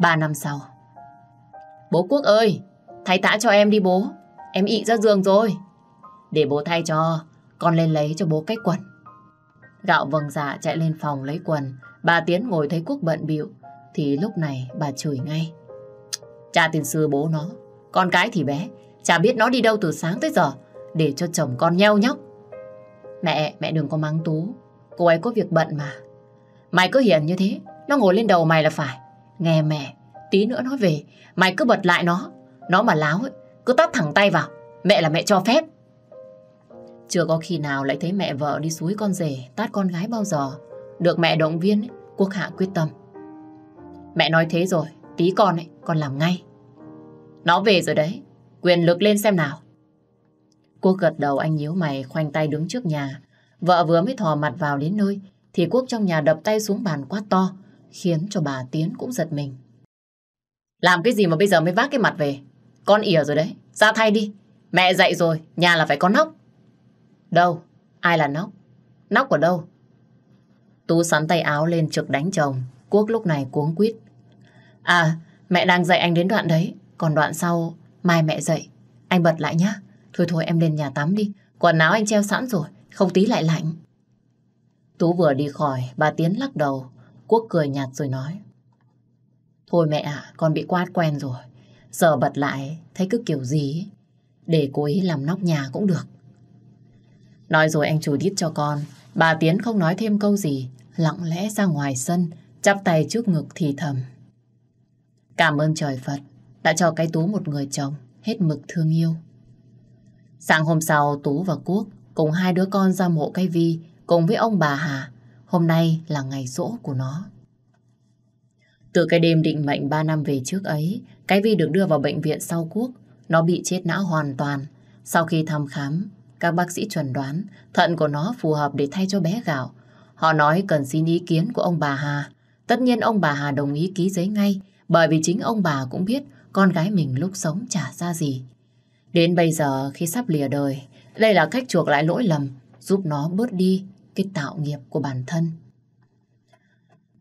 S1: Ba năm sau Bố Quốc ơi, thay tã cho em đi bố. Em ị ra giường rồi. Để bố thay cho, con lên lấy cho bố cái quần. Gạo vầng dạ chạy lên phòng lấy quần. Bà Tiến ngồi thấy Quốc bận bịu thì lúc này bà chửi ngay. Cha tiền sư bố nó, con cái thì bé, chả biết nó đi đâu từ sáng tới giờ, để cho chồng con nheo nhóc. Mẹ, mẹ đừng có mắng Tú. Cô ấy có việc bận mà. Mày cứ hiền như thế, nó ngồi lên đầu mày là phải. Nghe mẹ, tí nữa nó về, mày cứ bật lại nó. Nó mà láo ấy, cứ tát thẳng tay vào. Mẹ là mẹ cho phép. Chưa có khi nào lại thấy mẹ vợ đi suối con rể tát con gái bao giờ. Được mẹ động viên, ấy, Quốc Hạ quyết tâm. Mẹ nói thế rồi, tí con ấy, con làm ngay. Nó về rồi đấy, quyền lực lên xem nào. Quốc gật đầu anh nhíu mày khoanh tay đứng trước nhà. Vợ vừa mới thò mặt vào đến nơi thì Quốc trong nhà đập tay xuống bàn quá to khiến cho bà Tiến cũng giật mình. Làm cái gì mà bây giờ mới vác cái mặt về? Con ỉa rồi đấy, ra thay đi. Mẹ dậy rồi, nhà là phải có nóc. Đâu? Ai là nóc? Nóc ở đâu? Tú sắn tay áo lên trực đánh chồng. Quốc lúc này cuống quýt. À, mẹ đang dạy anh đến đoạn đấy. Còn đoạn sau, mai mẹ dạy. Anh bật lại nhá. Thôi thôi em lên nhà tắm đi, quần áo anh treo sẵn rồi, không tí lại lạnh. Tú vừa đi khỏi, bà Tiến lắc đầu, Quốc cười nhạt rồi nói. Thôi mẹ ạ, con bị quát quen rồi. Giờ bật lại, thấy cứ kiểu gì Để cô ấy làm nóc nhà cũng được. Nói rồi anh chủ đít cho con. Bà Tiến không nói thêm câu gì. Lặng lẽ ra ngoài sân, chắp tay trước ngực thì thầm. Cảm ơn trời Phật đã cho cái tú một người chồng hết mực thương yêu. Sáng hôm sau Tú và Quốc cùng hai đứa con ra mộ cây vi cùng với ông bà Hà. Hôm nay là ngày rỗ của nó. Từ cái đêm định mệnh 3 năm về trước ấy, cái vi được đưa vào bệnh viện sau Quốc. Nó bị chết não hoàn toàn. Sau khi thăm khám, các bác sĩ chuẩn đoán thận của nó phù hợp để thay cho bé gạo. Họ nói cần xin ý kiến của ông bà Hà. Tất nhiên ông bà Hà đồng ý ký giấy ngay bởi vì chính ông bà cũng biết con gái mình lúc sống chả ra gì. Đến bây giờ khi sắp lìa đời, đây là cách chuộc lại lỗi lầm, giúp nó bớt đi cái tạo nghiệp của bản thân.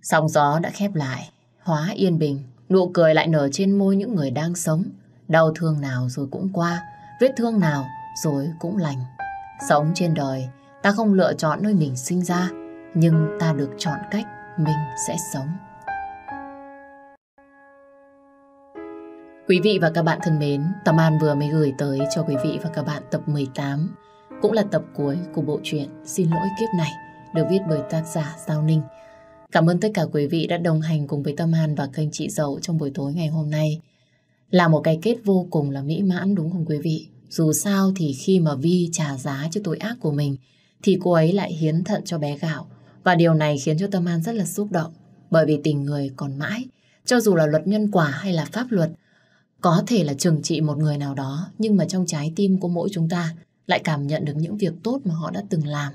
S1: Sóng gió đã khép lại, hóa yên bình, nụ cười lại nở trên môi những người đang sống. Đau thương nào rồi cũng qua, vết thương nào rồi cũng lành. Sống trên đời, ta không lựa chọn nơi mình sinh ra, nhưng ta được chọn cách mình sẽ sống. Quý vị và các bạn thân mến, Tâm An vừa mới gửi tới cho quý vị và các bạn tập 18, cũng là tập cuối của bộ truyện Xin lỗi kiếp này, được viết bởi tác giả Giao Ninh. Cảm ơn tất cả quý vị đã đồng hành cùng với Tâm An và kênh Chị Dậu trong buổi tối ngày hôm nay. Là một cái kết vô cùng là mỹ mãn đúng không quý vị? Dù sao thì khi mà Vi trả giá cho tội ác của mình, thì cô ấy lại hiến thận cho bé gạo. Và điều này khiến cho Tâm An rất là xúc động, bởi vì tình người còn mãi. Cho dù là luật nhân quả hay là pháp luật, có thể là trừng trị một người nào đó, nhưng mà trong trái tim của mỗi chúng ta lại cảm nhận được những việc tốt mà họ đã từng làm.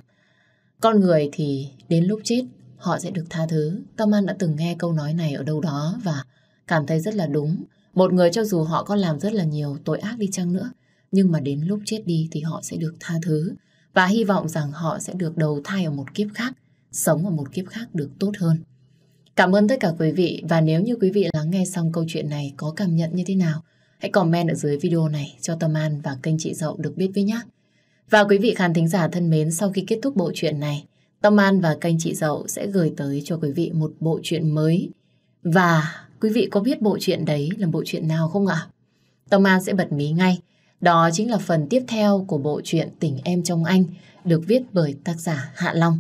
S1: Con người thì đến lúc chết, họ sẽ được tha thứ. Tâm An đã từng nghe câu nói này ở đâu đó và cảm thấy rất là đúng. Một người cho dù họ có làm rất là nhiều tội ác đi chăng nữa, nhưng mà đến lúc chết đi thì họ sẽ được tha thứ và hy vọng rằng họ sẽ được đầu thai ở một kiếp khác, sống ở một kiếp khác được tốt hơn. Cảm ơn tất cả quý vị và nếu như quý vị lắng nghe xong câu chuyện này có cảm nhận như thế nào, hãy comment ở dưới video này cho Tâm An và kênh chị Dậu được biết với nhé. Và quý vị khán thính giả thân mến, sau khi kết thúc bộ truyện này, Tâm An và kênh chị Dậu sẽ gửi tới cho quý vị một bộ truyện mới. Và quý vị có biết bộ truyện đấy là bộ truyện nào không ạ? Tâm An sẽ bật mí ngay. Đó chính là phần tiếp theo của bộ truyện Tình Em Trong Anh được viết bởi tác giả Hạ Long.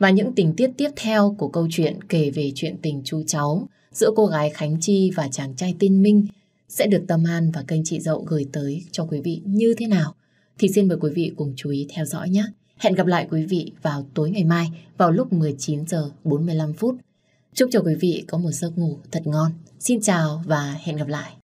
S1: Và những tình tiết tiếp theo của câu chuyện kể về chuyện tình chú cháu giữa cô gái Khánh Chi và chàng trai Tin Minh sẽ được Tâm An và kênh chị Dậu gửi tới cho quý vị như thế nào thì xin mời quý vị cùng chú ý theo dõi nhé. Hẹn gặp lại quý vị vào tối ngày mai vào lúc 19 giờ 45 phút. Chúc cho quý vị có một giấc ngủ thật ngon. Xin chào và hẹn gặp lại.